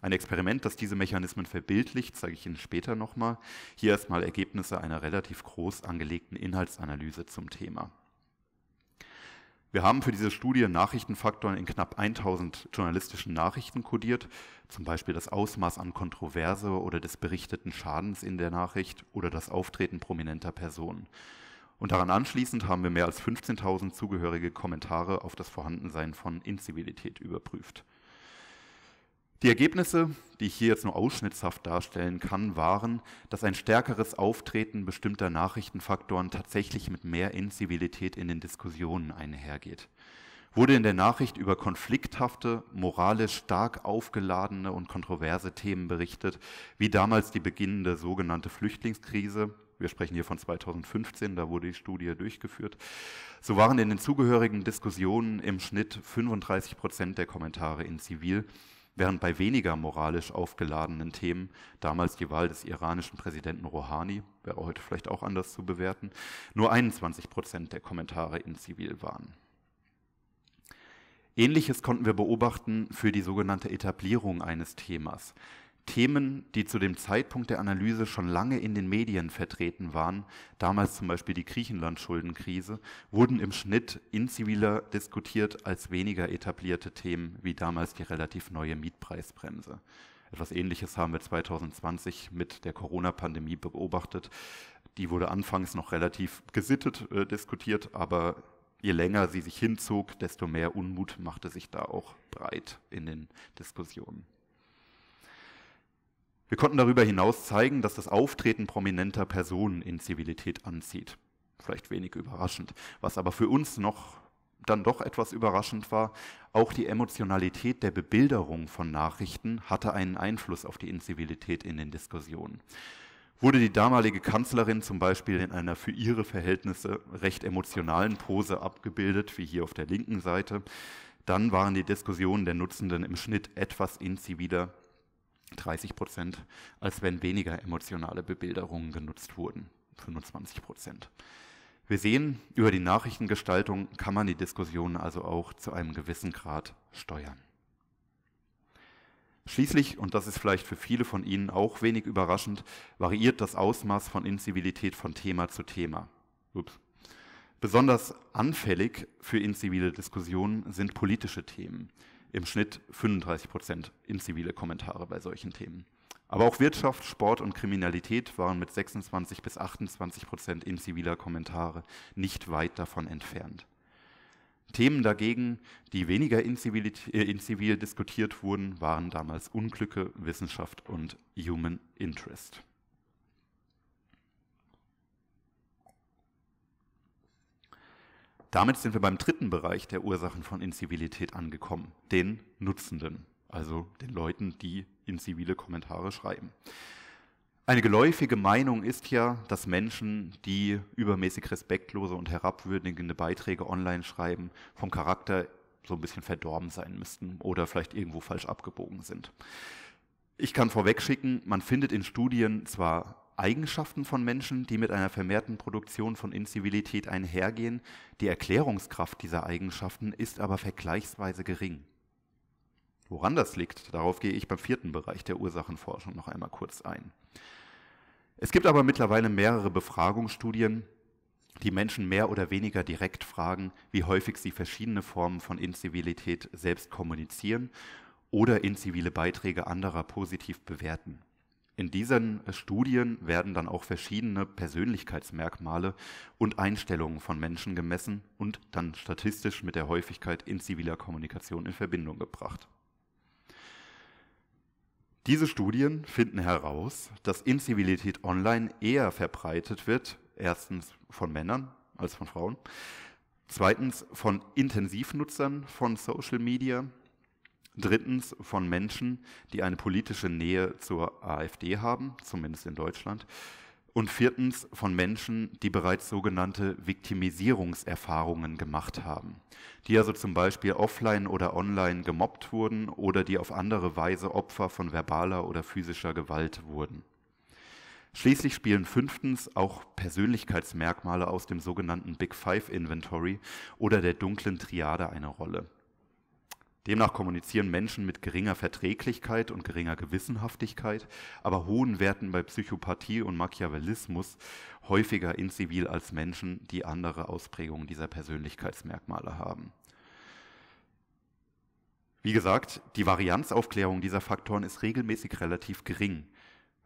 S1: Ein Experiment, das diese Mechanismen verbildlicht, zeige ich Ihnen später nochmal. Hier erstmal Ergebnisse einer relativ groß angelegten Inhaltsanalyse zum Thema. Wir haben für diese Studie Nachrichtenfaktoren in knapp 1000 journalistischen Nachrichten kodiert, zum Beispiel das Ausmaß an Kontroverse oder des berichteten Schadens in der Nachricht oder das Auftreten prominenter Personen. Und daran anschließend haben wir mehr als 15.000 zugehörige Kommentare auf das Vorhandensein von Inzivilität überprüft. Die Ergebnisse, die ich hier jetzt nur ausschnittshaft darstellen kann, waren, dass ein stärkeres Auftreten bestimmter Nachrichtenfaktoren tatsächlich mit mehr Inzivilität in den Diskussionen einhergeht. Wurde in der Nachricht über konflikthafte, moralisch stark aufgeladene und kontroverse Themen berichtet, wie damals die beginnende sogenannte Flüchtlingskrise, wir sprechen hier von 2015, da wurde die Studie durchgeführt, so waren in den zugehörigen Diskussionen im Schnitt 35 Prozent der Kommentare in Zivil, während bei weniger moralisch aufgeladenen Themen, damals die Wahl des iranischen Präsidenten Rouhani, wäre heute vielleicht auch anders zu bewerten, nur 21 Prozent der Kommentare in Zivil waren. Ähnliches konnten wir beobachten für die sogenannte Etablierung eines Themas. Themen, die zu dem Zeitpunkt der Analyse schon lange in den Medien vertreten waren, damals zum Beispiel die Griechenland-Schuldenkrise, wurden im Schnitt inziviler diskutiert als weniger etablierte Themen wie damals die relativ neue Mietpreisbremse. Etwas Ähnliches haben wir 2020 mit der Corona-Pandemie beobachtet. Die wurde anfangs noch relativ gesittet äh, diskutiert, aber je länger sie sich hinzog, desto mehr Unmut machte sich da auch breit in den Diskussionen. Wir konnten darüber hinaus zeigen, dass das Auftreten prominenter Personen Inzivilität anzieht. Vielleicht wenig überraschend, was aber für uns noch dann doch etwas überraschend war, auch die Emotionalität der Bebilderung von Nachrichten hatte einen Einfluss auf die Inzivilität in den Diskussionen. Wurde die damalige Kanzlerin zum Beispiel in einer für ihre Verhältnisse recht emotionalen Pose abgebildet, wie hier auf der linken Seite, dann waren die Diskussionen der Nutzenden im Schnitt etwas inziviler 30 Prozent, als wenn weniger emotionale Bebilderungen genutzt wurden, 25 Prozent. Wir sehen, über die Nachrichtengestaltung kann man die Diskussion also auch zu einem gewissen Grad steuern. Schließlich, und das ist vielleicht für viele von Ihnen auch wenig überraschend, variiert das Ausmaß von Inzivilität von Thema zu Thema. Ups. Besonders anfällig für inzivile Diskussionen sind politische Themen, im Schnitt 35 Prozent in zivile Kommentare bei solchen Themen. Aber auch Wirtschaft, Sport und Kriminalität waren mit 26 bis 28 Prozent in ziviler Kommentare nicht weit davon entfernt. Themen dagegen, die weniger inzivil, äh, inzivil diskutiert wurden, waren damals Unglücke, Wissenschaft und Human Interest. Damit sind wir beim dritten Bereich der Ursachen von Inzivilität angekommen, den Nutzenden, also den Leuten, die inzivile Kommentare schreiben. Eine geläufige Meinung ist ja, dass Menschen, die übermäßig respektlose und herabwürdigende Beiträge online schreiben, vom Charakter so ein bisschen verdorben sein müssten oder vielleicht irgendwo falsch abgebogen sind. Ich kann vorwegschicken, man findet in Studien zwar Eigenschaften von Menschen, die mit einer vermehrten Produktion von Inzivilität einhergehen. Die Erklärungskraft dieser Eigenschaften ist aber vergleichsweise gering. Woran das liegt, darauf gehe ich beim vierten Bereich der Ursachenforschung noch einmal kurz ein. Es gibt aber mittlerweile mehrere Befragungsstudien, die Menschen mehr oder weniger direkt fragen, wie häufig sie verschiedene Formen von Inzivilität selbst kommunizieren oder inzivile Beiträge anderer positiv bewerten. In diesen Studien werden dann auch verschiedene Persönlichkeitsmerkmale und Einstellungen von Menschen gemessen und dann statistisch mit der Häufigkeit in ziviler Kommunikation in Verbindung gebracht. Diese Studien finden heraus, dass Inzivilität online eher verbreitet wird, erstens von Männern als von Frauen, zweitens von Intensivnutzern von Social Media Drittens von Menschen, die eine politische Nähe zur AfD haben, zumindest in Deutschland. Und viertens von Menschen, die bereits sogenannte Viktimisierungserfahrungen gemacht haben, die also zum Beispiel offline oder online gemobbt wurden oder die auf andere Weise Opfer von verbaler oder physischer Gewalt wurden. Schließlich spielen fünftens auch Persönlichkeitsmerkmale aus dem sogenannten Big Five Inventory oder der dunklen Triade eine Rolle. Demnach kommunizieren Menschen mit geringer Verträglichkeit und geringer Gewissenhaftigkeit, aber hohen Werten bei Psychopathie und Machiavellismus häufiger inzivil als Menschen, die andere Ausprägungen dieser Persönlichkeitsmerkmale haben. Wie gesagt, die Varianzaufklärung dieser Faktoren ist regelmäßig relativ gering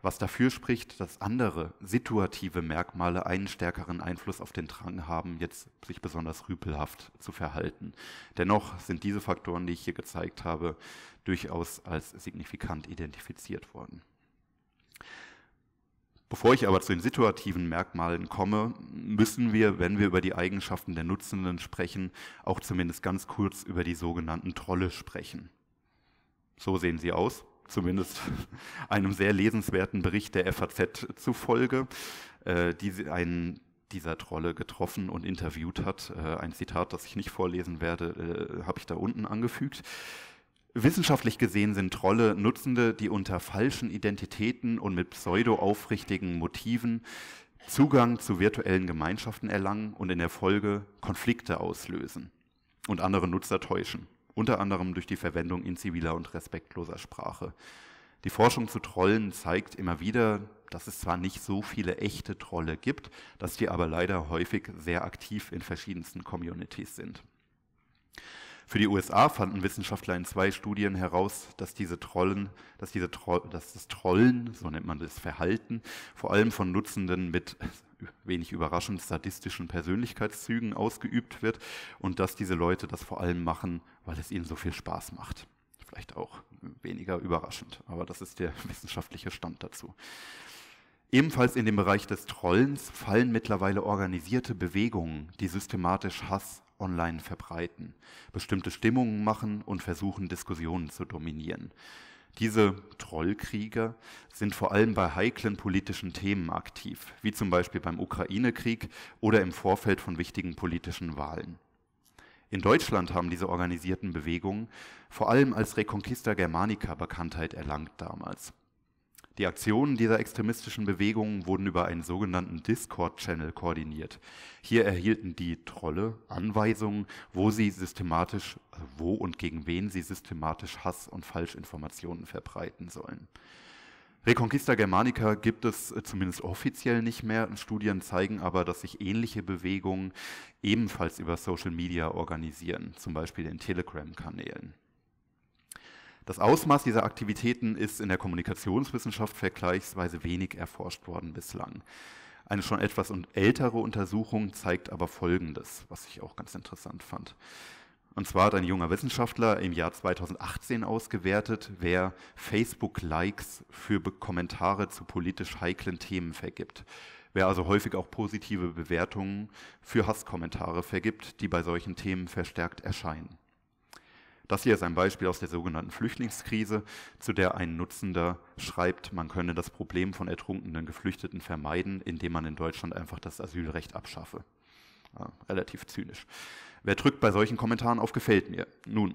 S1: was dafür spricht, dass andere situative Merkmale einen stärkeren Einfluss auf den Drang haben, jetzt sich besonders rüpelhaft zu verhalten. Dennoch sind diese Faktoren, die ich hier gezeigt habe, durchaus als signifikant identifiziert worden. Bevor ich aber zu den situativen Merkmalen komme, müssen wir, wenn wir über die Eigenschaften der Nutzenden sprechen, auch zumindest ganz kurz über die sogenannten Trolle sprechen. So sehen sie aus zumindest einem sehr lesenswerten Bericht der FAZ zufolge, äh, die einen dieser Trolle getroffen und interviewt hat. Äh, ein Zitat, das ich nicht vorlesen werde, äh, habe ich da unten angefügt. Wissenschaftlich gesehen sind Trolle Nutzende, die unter falschen Identitäten und mit pseudo-aufrichtigen Motiven Zugang zu virtuellen Gemeinschaften erlangen und in der Folge Konflikte auslösen und andere Nutzer täuschen unter anderem durch die Verwendung in ziviler und respektloser Sprache. Die Forschung zu Trollen zeigt immer wieder, dass es zwar nicht so viele echte Trolle gibt, dass die aber leider häufig sehr aktiv in verschiedensten Communities sind. Für die USA fanden Wissenschaftler in zwei Studien heraus, dass diese Trollen, dass diese Troll, dass das Trollen, so nennt man das Verhalten, vor allem von Nutzenden mit wenig überraschend sadistischen Persönlichkeitszügen ausgeübt wird und dass diese Leute das vor allem machen, weil es ihnen so viel Spaß macht. Vielleicht auch weniger überraschend, aber das ist der wissenschaftliche Stand dazu. Ebenfalls in dem Bereich des Trollens fallen mittlerweile organisierte Bewegungen, die systematisch Hass online verbreiten, bestimmte Stimmungen machen und versuchen, Diskussionen zu dominieren. Diese Trollkrieger sind vor allem bei heiklen politischen Themen aktiv, wie zum Beispiel beim Ukraine-Krieg oder im Vorfeld von wichtigen politischen Wahlen. In Deutschland haben diese organisierten Bewegungen vor allem als Reconquista Germanica Bekanntheit erlangt damals. Die Aktionen dieser extremistischen Bewegungen wurden über einen sogenannten Discord-Channel koordiniert. Hier erhielten die Trolle Anweisungen, wo sie systematisch, also wo und gegen wen sie systematisch Hass und Falschinformationen verbreiten sollen. Reconquista Germanica gibt es äh, zumindest offiziell nicht mehr. Studien zeigen aber, dass sich ähnliche Bewegungen ebenfalls über Social Media organisieren, zum Beispiel in Telegram-Kanälen. Das Ausmaß dieser Aktivitäten ist in der Kommunikationswissenschaft vergleichsweise wenig erforscht worden bislang. Eine schon etwas ältere Untersuchung zeigt aber Folgendes, was ich auch ganz interessant fand. Und zwar hat ein junger Wissenschaftler im Jahr 2018 ausgewertet, wer Facebook-Likes für Kommentare zu politisch heiklen Themen vergibt. Wer also häufig auch positive Bewertungen für Hasskommentare vergibt, die bei solchen Themen verstärkt erscheinen. Das hier ist ein Beispiel aus der sogenannten Flüchtlingskrise, zu der ein Nutzender schreibt, man könne das Problem von ertrunkenen Geflüchteten vermeiden, indem man in Deutschland einfach das Asylrecht abschaffe. Ja, relativ zynisch. Wer drückt bei solchen Kommentaren auf Gefällt mir? Nun,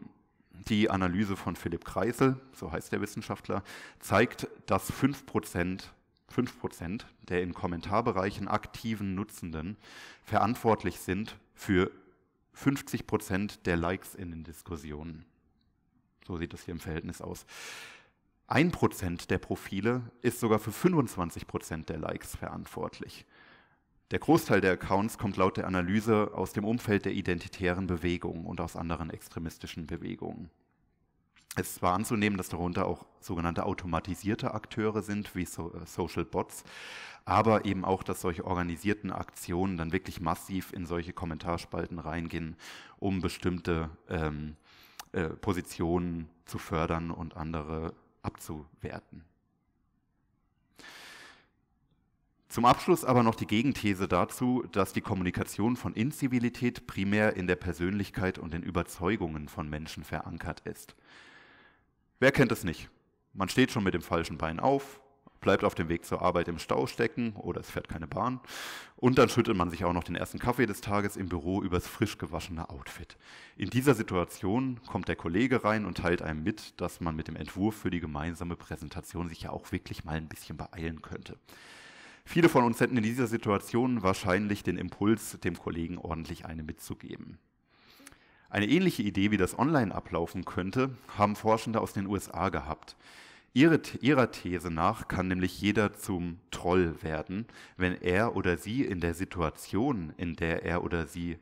S1: die Analyse von Philipp Kreisel, so heißt der Wissenschaftler, zeigt, dass 5%, 5 der in Kommentarbereichen aktiven Nutzenden verantwortlich sind für 50 Prozent der Likes in den Diskussionen. So sieht das hier im Verhältnis aus. 1% der Profile ist sogar für 25% der Likes verantwortlich. Der Großteil der Accounts kommt laut der Analyse aus dem Umfeld der identitären Bewegung und aus anderen extremistischen Bewegungen. Es war anzunehmen, dass darunter auch sogenannte automatisierte Akteure sind, wie so, äh, Social Bots, aber eben auch, dass solche organisierten Aktionen dann wirklich massiv in solche Kommentarspalten reingehen, um bestimmte ähm, äh, Positionen zu fördern und andere abzuwerten. Zum Abschluss aber noch die Gegenthese dazu, dass die Kommunikation von Inzivilität primär in der Persönlichkeit und den Überzeugungen von Menschen verankert ist. Wer kennt es nicht? Man steht schon mit dem falschen Bein auf, bleibt auf dem Weg zur Arbeit im Stau stecken oder es fährt keine Bahn. Und dann schüttet man sich auch noch den ersten Kaffee des Tages im Büro übers frisch gewaschene Outfit. In dieser Situation kommt der Kollege rein und teilt einem mit, dass man mit dem Entwurf für die gemeinsame Präsentation sich ja auch wirklich mal ein bisschen beeilen könnte. Viele von uns hätten in dieser Situation wahrscheinlich den Impuls, dem Kollegen ordentlich eine mitzugeben. Eine ähnliche Idee, wie das online ablaufen könnte, haben Forschende aus den USA gehabt. Ihre, ihrer These nach kann nämlich jeder zum Troll werden, wenn er oder sie in der Situation, in der er oder sie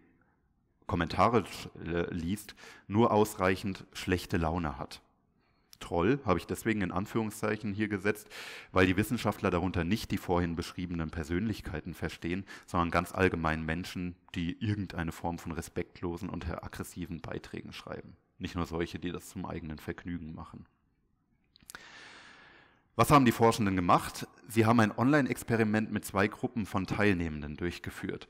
S1: Kommentare äh, liest, nur ausreichend schlechte Laune hat. Troll habe ich deswegen in Anführungszeichen hier gesetzt, weil die Wissenschaftler darunter nicht die vorhin beschriebenen Persönlichkeiten verstehen, sondern ganz allgemein Menschen, die irgendeine Form von respektlosen und aggressiven Beiträgen schreiben. Nicht nur solche, die das zum eigenen Vergnügen machen. Was haben die Forschenden gemacht? Sie haben ein Online-Experiment mit zwei Gruppen von Teilnehmenden durchgeführt.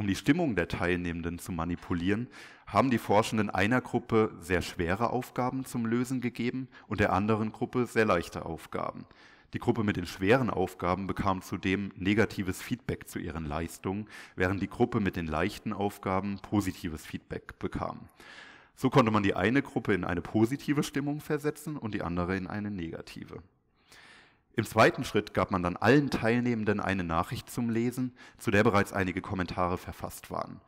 S1: Um die Stimmung der Teilnehmenden zu manipulieren, haben die Forschenden einer Gruppe sehr schwere Aufgaben zum Lösen gegeben und der anderen Gruppe sehr leichte Aufgaben. Die Gruppe mit den schweren Aufgaben bekam zudem negatives Feedback zu ihren Leistungen, während die Gruppe mit den leichten Aufgaben positives Feedback bekam. So konnte man die eine Gruppe in eine positive Stimmung versetzen und die andere in eine negative. Im zweiten Schritt gab man dann allen Teilnehmenden eine Nachricht zum Lesen, zu der bereits einige Kommentare verfasst waren.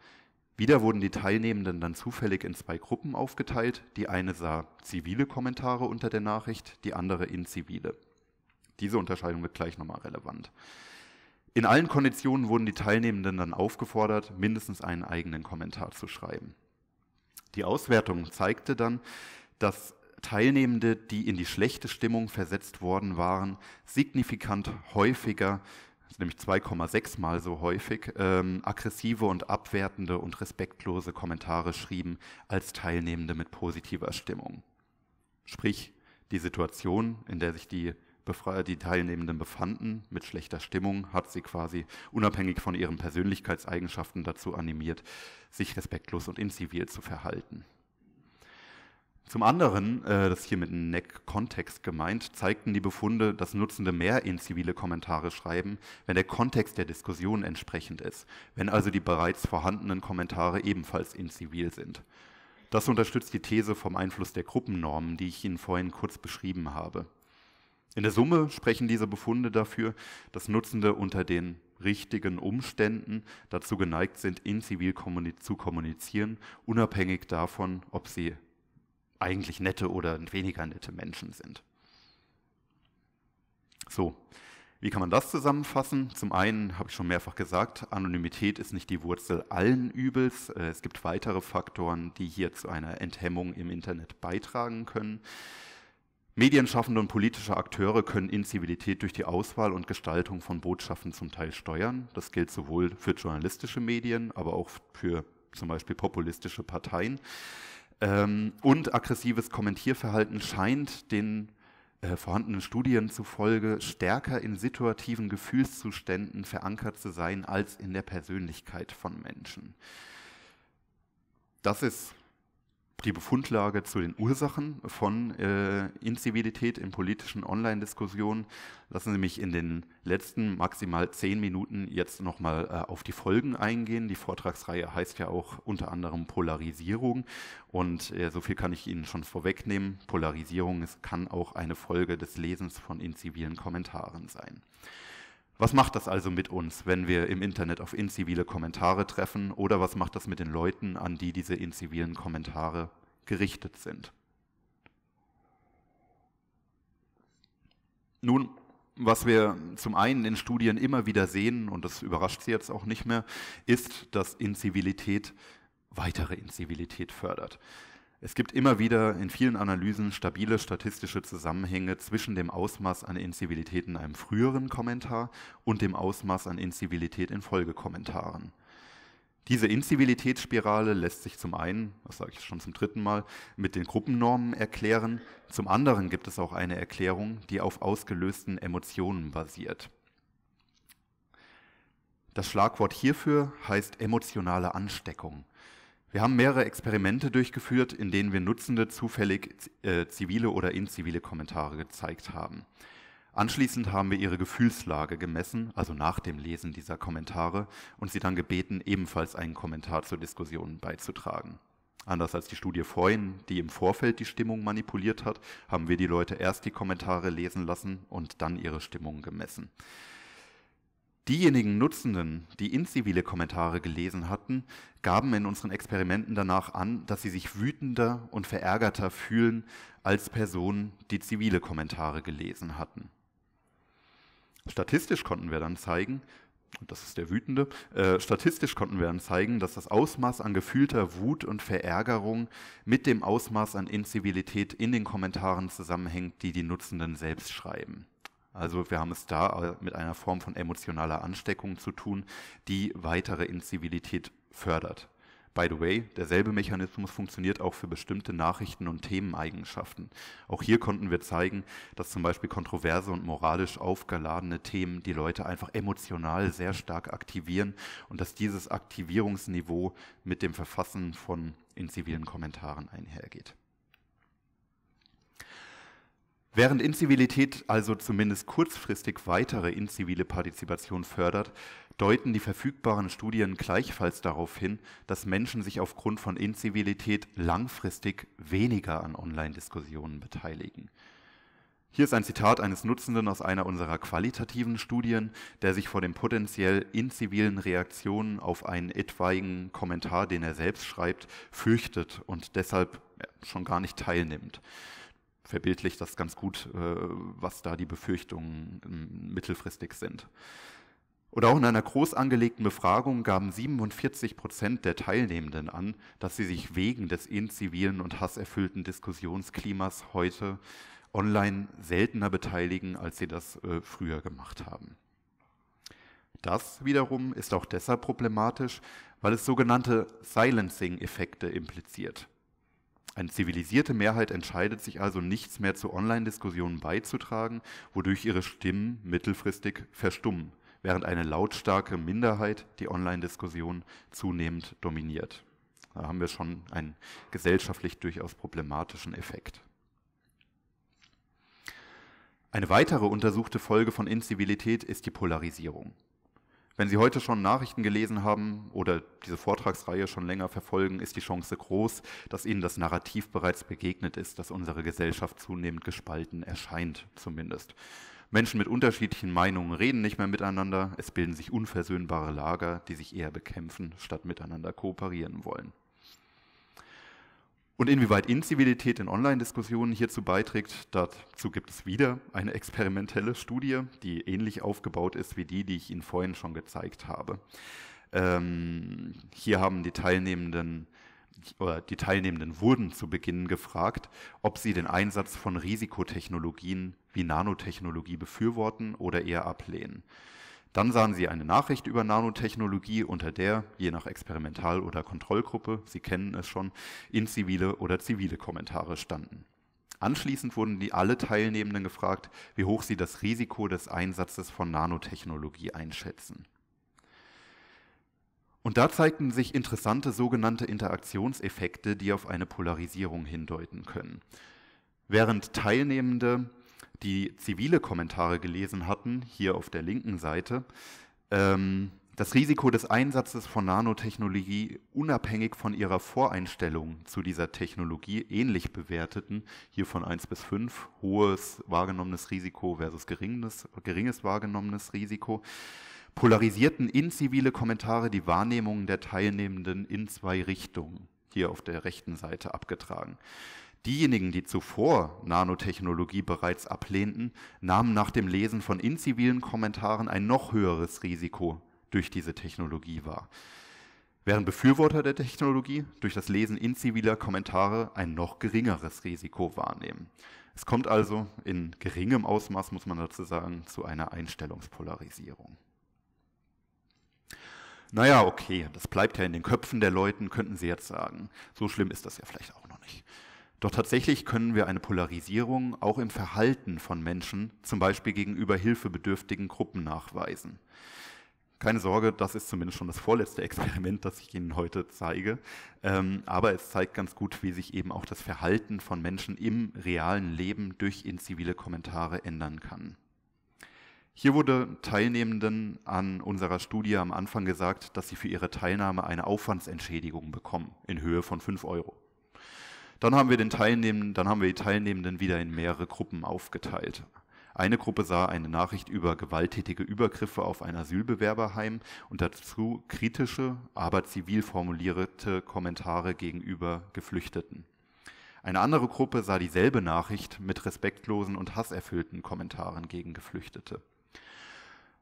S1: Wieder wurden die Teilnehmenden dann zufällig in zwei Gruppen aufgeteilt. Die eine sah zivile Kommentare unter der Nachricht, die andere in zivile. Diese Unterscheidung wird gleich nochmal relevant. In allen Konditionen wurden die Teilnehmenden dann aufgefordert, mindestens einen eigenen Kommentar zu schreiben. Die Auswertung zeigte dann, dass Teilnehmende, die in die schlechte Stimmung versetzt worden waren, signifikant häufiger, nämlich 2,6 mal so häufig, ähm, aggressive und abwertende und respektlose Kommentare schrieben als Teilnehmende mit positiver Stimmung. Sprich, die Situation, in der sich die, die Teilnehmenden befanden, mit schlechter Stimmung, hat sie quasi unabhängig von ihren Persönlichkeitseigenschaften dazu animiert, sich respektlos und inzivil zu verhalten. Zum anderen, äh, das ist hier mit einem Neck-Kontext gemeint, zeigten die Befunde, dass Nutzende mehr in zivile Kommentare schreiben, wenn der Kontext der Diskussion entsprechend ist, wenn also die bereits vorhandenen Kommentare ebenfalls in zivil sind. Das unterstützt die These vom Einfluss der Gruppennormen, die ich Ihnen vorhin kurz beschrieben habe. In der Summe sprechen diese Befunde dafür, dass Nutzende unter den richtigen Umständen dazu geneigt sind, in zivil kommuniz zu kommunizieren, unabhängig davon, ob sie eigentlich nette oder weniger nette Menschen sind. So, wie kann man das zusammenfassen? Zum einen habe ich schon mehrfach gesagt, Anonymität ist nicht die Wurzel allen Übels. Äh, es gibt weitere Faktoren, die hier zu einer Enthemmung im Internet beitragen können. Medienschaffende und politische Akteure können Inzivilität durch die Auswahl und Gestaltung von Botschaften zum Teil steuern. Das gilt sowohl für journalistische Medien, aber auch für zum Beispiel populistische Parteien. Ähm, und aggressives Kommentierverhalten scheint den äh, vorhandenen Studien zufolge stärker in situativen Gefühlszuständen verankert zu sein als in der Persönlichkeit von Menschen. Das ist die Befundlage zu den Ursachen von äh, Inzivilität in politischen Online-Diskussionen. Lassen Sie mich in den letzten maximal zehn Minuten jetzt nochmal äh, auf die Folgen eingehen. Die Vortragsreihe heißt ja auch unter anderem Polarisierung und äh, so viel kann ich Ihnen schon vorwegnehmen. Polarisierung ist, kann auch eine Folge des Lesens von inzivilen Kommentaren sein. Was macht das also mit uns, wenn wir im Internet auf inzivile Kommentare treffen oder was macht das mit den Leuten, an die diese inzivilen Kommentare gerichtet sind? Nun, was wir zum einen in Studien immer wieder sehen, und das überrascht Sie jetzt auch nicht mehr, ist, dass Inzivilität weitere Inzivilität fördert. Es gibt immer wieder in vielen Analysen stabile statistische Zusammenhänge zwischen dem Ausmaß an Inzivilität in einem früheren Kommentar und dem Ausmaß an Inzivilität in Folgekommentaren. Diese Inzivilitätsspirale lässt sich zum einen, das sage ich schon zum dritten Mal, mit den Gruppennormen erklären, zum anderen gibt es auch eine Erklärung, die auf ausgelösten Emotionen basiert. Das Schlagwort hierfür heißt emotionale Ansteckung. Wir haben mehrere Experimente durchgeführt, in denen wir Nutzende zufällig äh, zivile oder inzivile Kommentare gezeigt haben. Anschließend haben wir ihre Gefühlslage gemessen, also nach dem Lesen dieser Kommentare, und sie dann gebeten, ebenfalls einen Kommentar zur Diskussion beizutragen. Anders als die Studie vorhin, die im Vorfeld die Stimmung manipuliert hat, haben wir die Leute erst die Kommentare lesen lassen und dann ihre Stimmung gemessen. Diejenigen Nutzenden, die inzivile Kommentare gelesen hatten, gaben in unseren Experimenten danach an, dass sie sich wütender und verärgerter fühlen als Personen, die zivile Kommentare gelesen hatten. Statistisch konnten wir dann zeigen, und das ist der Wütende, äh, statistisch konnten wir dann zeigen, dass das Ausmaß an gefühlter Wut und Verärgerung mit dem Ausmaß an Inzivilität in den Kommentaren zusammenhängt, die die Nutzenden selbst schreiben. Also wir haben es da äh, mit einer Form von emotionaler Ansteckung zu tun, die weitere Inzivilität fördert. By the way, derselbe Mechanismus funktioniert auch für bestimmte Nachrichten und Themeneigenschaften. Auch hier konnten wir zeigen, dass zum Beispiel kontroverse und moralisch aufgeladene Themen die Leute einfach emotional sehr stark aktivieren und dass dieses Aktivierungsniveau mit dem Verfassen von inzivilen Kommentaren einhergeht. Während Inzivilität also zumindest kurzfristig weitere inzivile Partizipation fördert, deuten die verfügbaren Studien gleichfalls darauf hin, dass Menschen sich aufgrund von Inzivilität langfristig weniger an Online-Diskussionen beteiligen. Hier ist ein Zitat eines Nutzenden aus einer unserer qualitativen Studien, der sich vor den potenziell inzivilen Reaktionen auf einen etwaigen Kommentar, den er selbst schreibt, fürchtet und deshalb schon gar nicht teilnimmt verbildlicht das ganz gut, äh, was da die Befürchtungen ähm, mittelfristig sind. Und auch in einer groß angelegten Befragung gaben 47 Prozent der Teilnehmenden an, dass sie sich wegen des inzivilen und hasserfüllten Diskussionsklimas heute online seltener beteiligen, als sie das äh, früher gemacht haben. Das wiederum ist auch deshalb problematisch, weil es sogenannte Silencing-Effekte impliziert. Eine zivilisierte Mehrheit entscheidet sich also nichts mehr zu Online-Diskussionen beizutragen, wodurch ihre Stimmen mittelfristig verstummen, während eine lautstarke Minderheit die Online-Diskussion zunehmend dominiert. Da haben wir schon einen gesellschaftlich durchaus problematischen Effekt. Eine weitere untersuchte Folge von Inzivilität ist die Polarisierung. Wenn Sie heute schon Nachrichten gelesen haben oder diese Vortragsreihe schon länger verfolgen, ist die Chance groß, dass Ihnen das Narrativ bereits begegnet ist, dass unsere Gesellschaft zunehmend gespalten erscheint, zumindest. Menschen mit unterschiedlichen Meinungen reden nicht mehr miteinander, es bilden sich unversöhnbare Lager, die sich eher bekämpfen, statt miteinander kooperieren wollen. Und inwieweit Inzivilität in Online-Diskussionen hierzu beiträgt, dazu gibt es wieder eine experimentelle Studie, die ähnlich aufgebaut ist wie die, die ich Ihnen vorhin schon gezeigt habe. Ähm, hier haben die Teilnehmenden oder die Teilnehmenden wurden zu Beginn gefragt, ob sie den Einsatz von Risikotechnologien wie Nanotechnologie befürworten oder eher ablehnen. Dann sahen sie eine Nachricht über Nanotechnologie, unter der, je nach Experimental- oder Kontrollgruppe, Sie kennen es schon, inzivile oder zivile Kommentare standen. Anschließend wurden die alle Teilnehmenden gefragt, wie hoch sie das Risiko des Einsatzes von Nanotechnologie einschätzen. Und da zeigten sich interessante sogenannte Interaktionseffekte, die auf eine Polarisierung hindeuten können. Während Teilnehmende die zivile Kommentare gelesen hatten, hier auf der linken Seite, ähm, das Risiko des Einsatzes von Nanotechnologie unabhängig von ihrer Voreinstellung zu dieser Technologie ähnlich bewerteten, hier von 1 bis 5, hohes wahrgenommenes Risiko versus geringes, geringes wahrgenommenes Risiko, polarisierten inzivile Kommentare die Wahrnehmungen der Teilnehmenden in zwei Richtungen, hier auf der rechten Seite abgetragen. Diejenigen, die zuvor Nanotechnologie bereits ablehnten, nahmen nach dem Lesen von inzivilen Kommentaren ein noch höheres Risiko durch diese Technologie wahr, während Befürworter der Technologie durch das Lesen inziviler Kommentare ein noch geringeres Risiko wahrnehmen. Es kommt also in geringem Ausmaß, muss man dazu sagen, zu einer Einstellungspolarisierung. Naja, okay, das bleibt ja in den Köpfen der Leuten, könnten Sie jetzt sagen. So schlimm ist das ja vielleicht auch noch nicht. Doch tatsächlich können wir eine Polarisierung auch im Verhalten von Menschen, zum Beispiel gegenüber hilfebedürftigen Gruppen, nachweisen. Keine Sorge, das ist zumindest schon das vorletzte Experiment, das ich Ihnen heute zeige. Ähm, aber es zeigt ganz gut, wie sich eben auch das Verhalten von Menschen im realen Leben durch inzivile Kommentare ändern kann. Hier wurde Teilnehmenden an unserer Studie am Anfang gesagt, dass sie für ihre Teilnahme eine Aufwandsentschädigung bekommen in Höhe von 5 Euro. Dann haben wir den Teilnehmenden, dann haben wir die Teilnehmenden wieder in mehrere Gruppen aufgeteilt. Eine Gruppe sah eine Nachricht über gewalttätige Übergriffe auf ein Asylbewerberheim und dazu kritische, aber zivil formulierte Kommentare gegenüber Geflüchteten. Eine andere Gruppe sah dieselbe Nachricht mit respektlosen und hasserfüllten Kommentaren gegen Geflüchtete.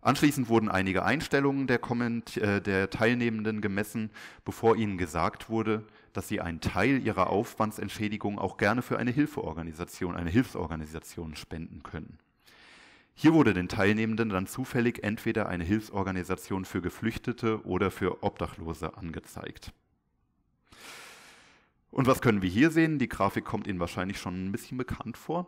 S1: Anschließend wurden einige Einstellungen der, Komment äh, der Teilnehmenden gemessen, bevor ihnen gesagt wurde, dass sie einen Teil ihrer Aufwandsentschädigung auch gerne für eine Hilfeorganisation, eine Hilfsorganisation spenden können. Hier wurde den Teilnehmenden dann zufällig entweder eine Hilfsorganisation für Geflüchtete oder für Obdachlose angezeigt. Und was können wir hier sehen? Die Grafik kommt Ihnen wahrscheinlich schon ein bisschen bekannt vor.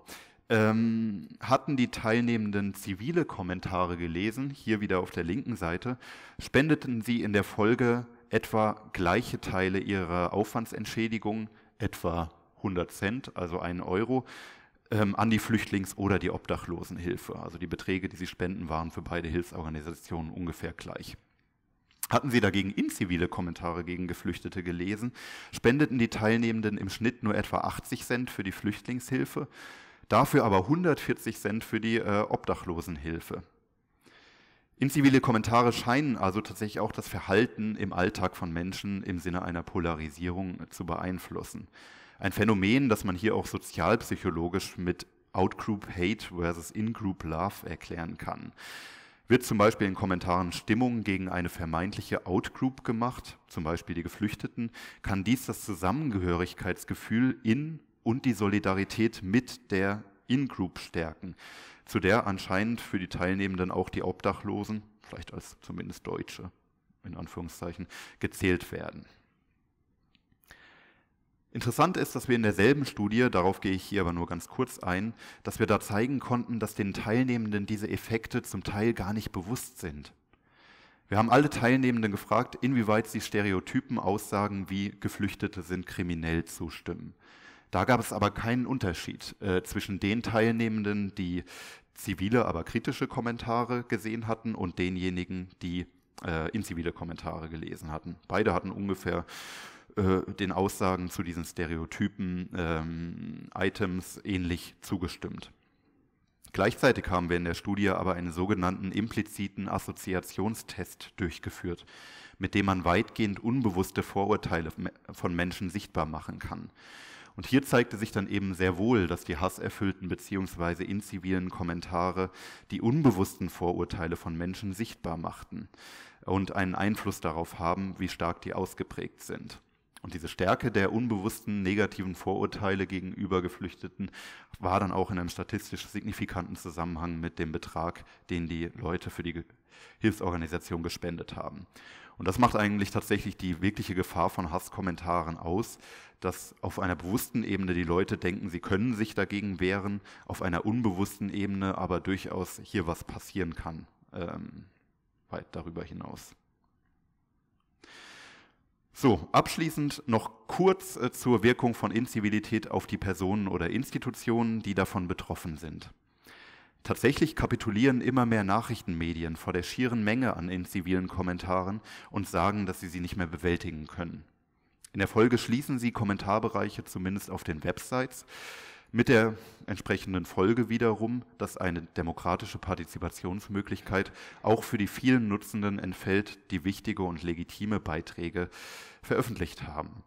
S1: Ähm, hatten die Teilnehmenden zivile Kommentare gelesen, hier wieder auf der linken Seite, spendeten sie in der Folge etwa gleiche Teile ihrer Aufwandsentschädigung, etwa 100 Cent, also einen Euro, ähm, an die Flüchtlings- oder die Obdachlosenhilfe. Also die Beträge, die sie spenden, waren für beide Hilfsorganisationen ungefähr gleich. Hatten sie dagegen inzivile Kommentare gegen Geflüchtete gelesen, spendeten die Teilnehmenden im Schnitt nur etwa 80 Cent für die Flüchtlingshilfe, dafür aber 140 Cent für die äh, Obdachlosenhilfe. Inzivile Kommentare scheinen also tatsächlich auch das Verhalten im Alltag von Menschen im Sinne einer Polarisierung zu beeinflussen. Ein Phänomen, das man hier auch sozialpsychologisch mit Outgroup Hate versus Ingroup Love erklären kann. Wird zum Beispiel in Kommentaren Stimmung gegen eine vermeintliche Outgroup gemacht, zum Beispiel die Geflüchteten, kann dies das Zusammengehörigkeitsgefühl in und die Solidarität mit der Ingroup stärken zu der anscheinend für die Teilnehmenden auch die Obdachlosen, vielleicht als zumindest Deutsche in Anführungszeichen, gezählt werden. Interessant ist, dass wir in derselben Studie, darauf gehe ich hier aber nur ganz kurz ein, dass wir da zeigen konnten, dass den Teilnehmenden diese Effekte zum Teil gar nicht bewusst sind. Wir haben alle Teilnehmenden gefragt, inwieweit sie Stereotypen Aussagen wie Geflüchtete sind kriminell zustimmen. Da gab es aber keinen Unterschied äh, zwischen den Teilnehmenden, die zivile, aber kritische Kommentare gesehen hatten und denjenigen, die äh, inzivile Kommentare gelesen hatten. Beide hatten ungefähr äh, den Aussagen zu diesen Stereotypen, ähm, Items ähnlich zugestimmt. Gleichzeitig haben wir in der Studie aber einen sogenannten impliziten Assoziationstest durchgeführt, mit dem man weitgehend unbewusste Vorurteile von Menschen sichtbar machen kann. Und hier zeigte sich dann eben sehr wohl, dass die hasserfüllten bzw. inzivilen Kommentare die unbewussten Vorurteile von Menschen sichtbar machten und einen Einfluss darauf haben, wie stark die ausgeprägt sind. Und diese Stärke der unbewussten negativen Vorurteile gegenüber Geflüchteten war dann auch in einem statistisch signifikanten Zusammenhang mit dem Betrag, den die Leute für die Hilfsorganisation gespendet haben. Und das macht eigentlich tatsächlich die wirkliche Gefahr von Hasskommentaren aus, dass auf einer bewussten Ebene die Leute denken, sie können sich dagegen wehren, auf einer unbewussten Ebene aber durchaus hier was passieren kann, ähm, weit darüber hinaus. So, abschließend noch kurz äh, zur Wirkung von Inzivilität auf die Personen oder Institutionen, die davon betroffen sind. Tatsächlich kapitulieren immer mehr Nachrichtenmedien vor der schieren Menge an inzivilen Kommentaren und sagen, dass sie sie nicht mehr bewältigen können. In der Folge schließen sie Kommentarbereiche zumindest auf den Websites mit der entsprechenden Folge wiederum, dass eine demokratische Partizipationsmöglichkeit auch für die vielen Nutzenden entfällt, die wichtige und legitime Beiträge veröffentlicht haben.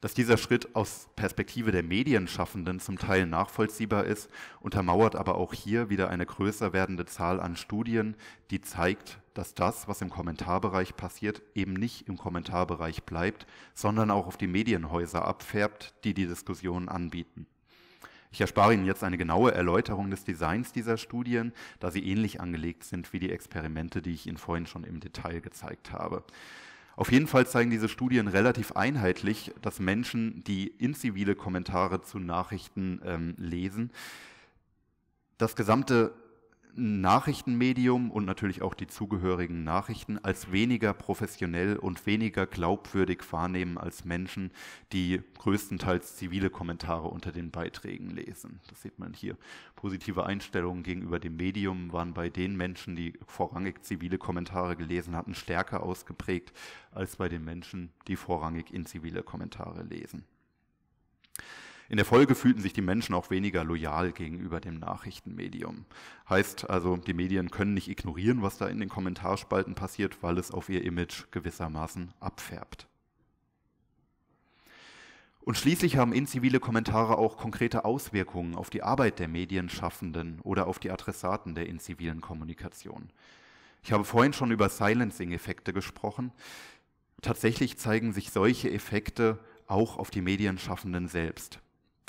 S1: Dass dieser Schritt aus Perspektive der Medienschaffenden zum Teil nachvollziehbar ist, untermauert aber auch hier wieder eine größer werdende Zahl an Studien, die zeigt, dass das, was im Kommentarbereich passiert, eben nicht im Kommentarbereich bleibt, sondern auch auf die Medienhäuser abfärbt, die die Diskussion anbieten. Ich erspare Ihnen jetzt eine genaue Erläuterung des Designs dieser Studien, da sie ähnlich angelegt sind wie die Experimente, die ich Ihnen vorhin schon im Detail gezeigt habe. Auf jeden Fall zeigen diese Studien relativ einheitlich, dass Menschen, die inzivile Kommentare zu Nachrichten ähm, lesen, das gesamte Nachrichtenmedium und natürlich auch die zugehörigen Nachrichten als weniger professionell und weniger glaubwürdig wahrnehmen als Menschen, die größtenteils zivile Kommentare unter den Beiträgen lesen. Das sieht man hier. Positive Einstellungen gegenüber dem Medium waren bei den Menschen, die vorrangig zivile Kommentare gelesen hatten, stärker ausgeprägt als bei den Menschen, die vorrangig in zivile Kommentare lesen. In der Folge fühlten sich die Menschen auch weniger loyal gegenüber dem Nachrichtenmedium. Heißt also, die Medien können nicht ignorieren, was da in den Kommentarspalten passiert, weil es auf ihr Image gewissermaßen abfärbt. Und schließlich haben inzivile Kommentare auch konkrete Auswirkungen auf die Arbeit der Medienschaffenden oder auf die Adressaten der inzivilen Kommunikation. Ich habe vorhin schon über Silencing-Effekte gesprochen. Tatsächlich zeigen sich solche Effekte auch auf die Medienschaffenden selbst.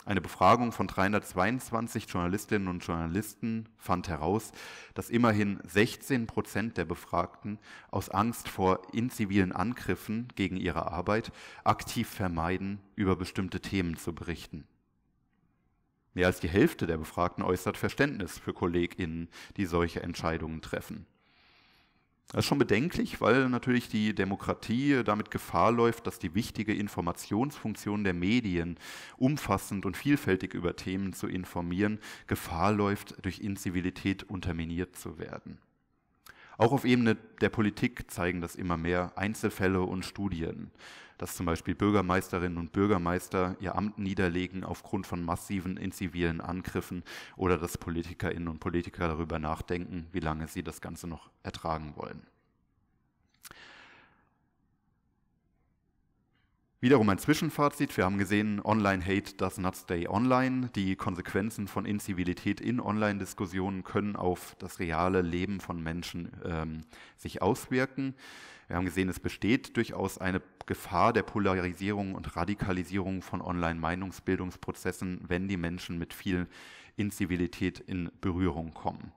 S1: Eine Befragung von 322 Journalistinnen und Journalisten fand heraus, dass immerhin 16 Prozent der Befragten aus Angst vor inzivilen Angriffen gegen ihre Arbeit aktiv vermeiden, über bestimmte Themen zu berichten. Mehr als die Hälfte der Befragten äußert Verständnis für KollegInnen, die solche Entscheidungen treffen. Das ist schon bedenklich, weil natürlich die Demokratie damit Gefahr läuft, dass die wichtige Informationsfunktion der Medien, umfassend und vielfältig über Themen zu informieren, Gefahr läuft, durch Inzivilität unterminiert zu werden. Auch auf Ebene der Politik zeigen das immer mehr Einzelfälle und Studien dass zum Beispiel Bürgermeisterinnen und Bürgermeister ihr Amt niederlegen aufgrund von massiven inzivilen Angriffen oder dass Politikerinnen und Politiker darüber nachdenken, wie lange sie das Ganze noch ertragen wollen. Wiederum ein Zwischenfazit. Wir haben gesehen, Online-Hate does not stay online. Die Konsequenzen von Inzivilität in Online-Diskussionen können auf das reale Leben von Menschen ähm, sich auswirken. Wir haben gesehen, es besteht durchaus eine Gefahr der Polarisierung und Radikalisierung von Online-Meinungsbildungsprozessen, wenn die Menschen mit viel Inzivilität in Berührung kommen.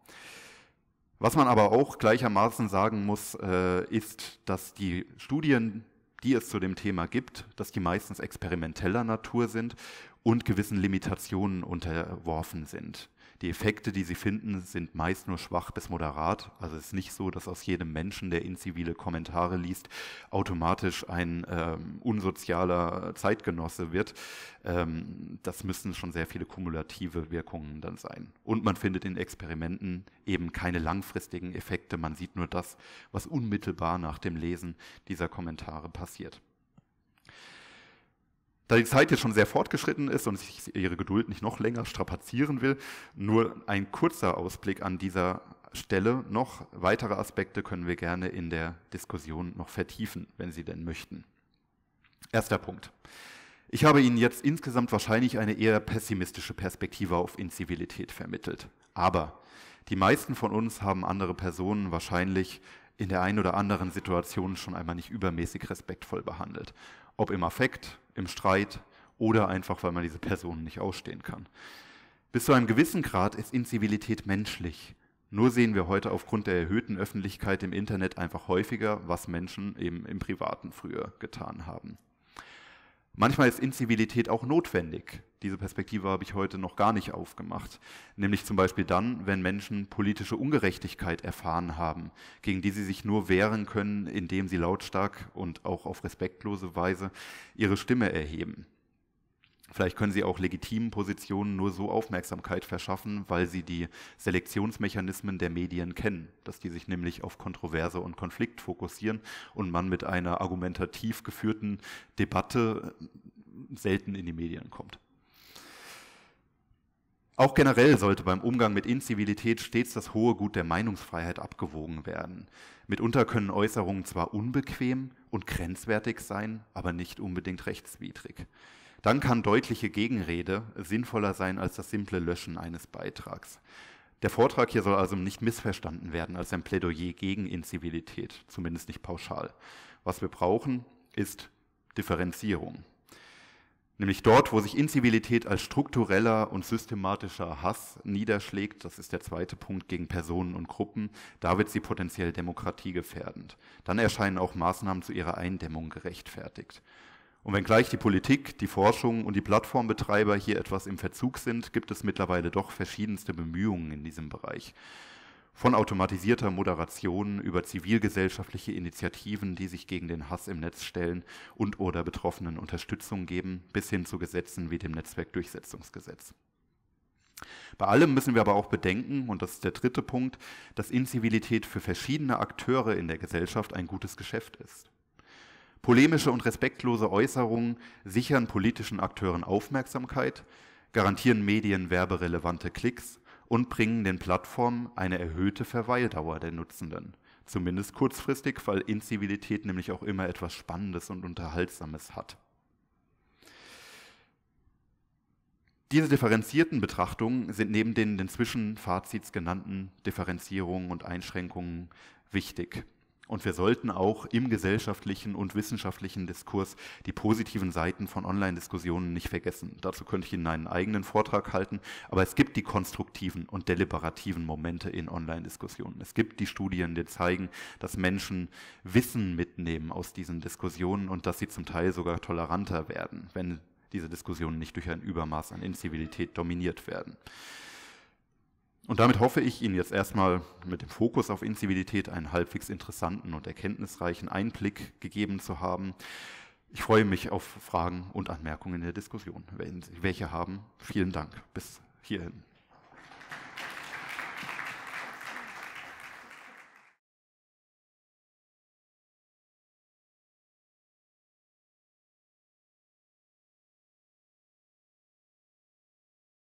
S1: Was man aber auch gleichermaßen sagen muss, äh, ist, dass die Studien, die es zu dem Thema gibt, dass die meistens experimenteller Natur sind und gewissen Limitationen unterworfen sind. Die Effekte, die sie finden, sind meist nur schwach bis moderat. Also es ist nicht so, dass aus jedem Menschen, der inzivile Kommentare liest, automatisch ein ähm, unsozialer Zeitgenosse wird. Ähm, das müssen schon sehr viele kumulative Wirkungen dann sein. Und man findet in Experimenten eben keine langfristigen Effekte. Man sieht nur das, was unmittelbar nach dem Lesen dieser Kommentare passiert. Da die Zeit jetzt schon sehr fortgeschritten ist und ich Ihre Geduld nicht noch länger strapazieren will, nur ein kurzer Ausblick an dieser Stelle noch. Weitere Aspekte können wir gerne in der Diskussion noch vertiefen, wenn Sie denn möchten. Erster Punkt. Ich habe Ihnen jetzt insgesamt wahrscheinlich eine eher pessimistische Perspektive auf Inzivilität vermittelt. Aber die meisten von uns haben andere Personen wahrscheinlich in der einen oder anderen Situation schon einmal nicht übermäßig respektvoll behandelt. Ob im Affekt, im Streit oder einfach, weil man diese Person nicht ausstehen kann. Bis zu einem gewissen Grad ist Inzivilität menschlich. Nur sehen wir heute aufgrund der erhöhten Öffentlichkeit im Internet einfach häufiger, was Menschen eben im Privaten früher getan haben. Manchmal ist Inzivilität auch notwendig diese Perspektive habe ich heute noch gar nicht aufgemacht. Nämlich zum Beispiel dann, wenn Menschen politische Ungerechtigkeit erfahren haben, gegen die sie sich nur wehren können, indem sie lautstark und auch auf respektlose Weise ihre Stimme erheben. Vielleicht können sie auch legitimen Positionen nur so Aufmerksamkeit verschaffen, weil sie die Selektionsmechanismen der Medien kennen, dass die sich nämlich auf Kontroverse und Konflikt fokussieren und man mit einer argumentativ geführten Debatte selten in die Medien kommt. Auch generell sollte beim Umgang mit Inzivilität stets das hohe Gut der Meinungsfreiheit abgewogen werden. Mitunter können Äußerungen zwar unbequem und grenzwertig sein, aber nicht unbedingt rechtswidrig. Dann kann deutliche Gegenrede sinnvoller sein als das simple Löschen eines Beitrags. Der Vortrag hier soll also nicht missverstanden werden als ein Plädoyer gegen Inzivilität, zumindest nicht pauschal. Was wir brauchen, ist Differenzierung. Nämlich dort, wo sich Inzivilität als struktureller und systematischer Hass niederschlägt, das ist der zweite Punkt gegen Personen und Gruppen, da wird sie potenziell demokratiegefährdend. Dann erscheinen auch Maßnahmen zu ihrer Eindämmung gerechtfertigt. Und wenngleich die Politik, die Forschung und die Plattformbetreiber hier etwas im Verzug sind, gibt es mittlerweile doch verschiedenste Bemühungen in diesem Bereich. Von automatisierter Moderation über zivilgesellschaftliche Initiativen, die sich gegen den Hass im Netz stellen und oder Betroffenen Unterstützung geben, bis hin zu Gesetzen wie dem Netzwerkdurchsetzungsgesetz. Bei allem müssen wir aber auch bedenken, und das ist der dritte Punkt, dass Inzivilität für verschiedene Akteure in der Gesellschaft ein gutes Geschäft ist. Polemische und respektlose Äußerungen sichern politischen Akteuren Aufmerksamkeit, garantieren Medien werberelevante Klicks und bringen den Plattformen eine erhöhte Verweildauer der Nutzenden. Zumindest kurzfristig, weil Inzivilität nämlich auch immer etwas Spannendes und Unterhaltsames hat. Diese differenzierten Betrachtungen sind neben den inzwischen Fazits genannten Differenzierungen und Einschränkungen wichtig. Und wir sollten auch im gesellschaftlichen und wissenschaftlichen Diskurs die positiven Seiten von Online-Diskussionen nicht vergessen. Dazu könnte ich Ihnen einen eigenen Vortrag halten, aber es gibt die konstruktiven und deliberativen Momente in Online-Diskussionen. Es gibt die Studien, die zeigen, dass Menschen Wissen mitnehmen aus diesen Diskussionen und dass sie zum Teil sogar toleranter werden, wenn diese Diskussionen nicht durch ein Übermaß an Inzivilität dominiert werden. Und damit hoffe ich Ihnen jetzt erstmal mit dem Fokus auf Inzivilität einen halbwegs interessanten und erkenntnisreichen Einblick gegeben zu haben. Ich freue mich auf Fragen und Anmerkungen in der Diskussion, wenn Sie welche haben. Vielen Dank. Bis hierhin.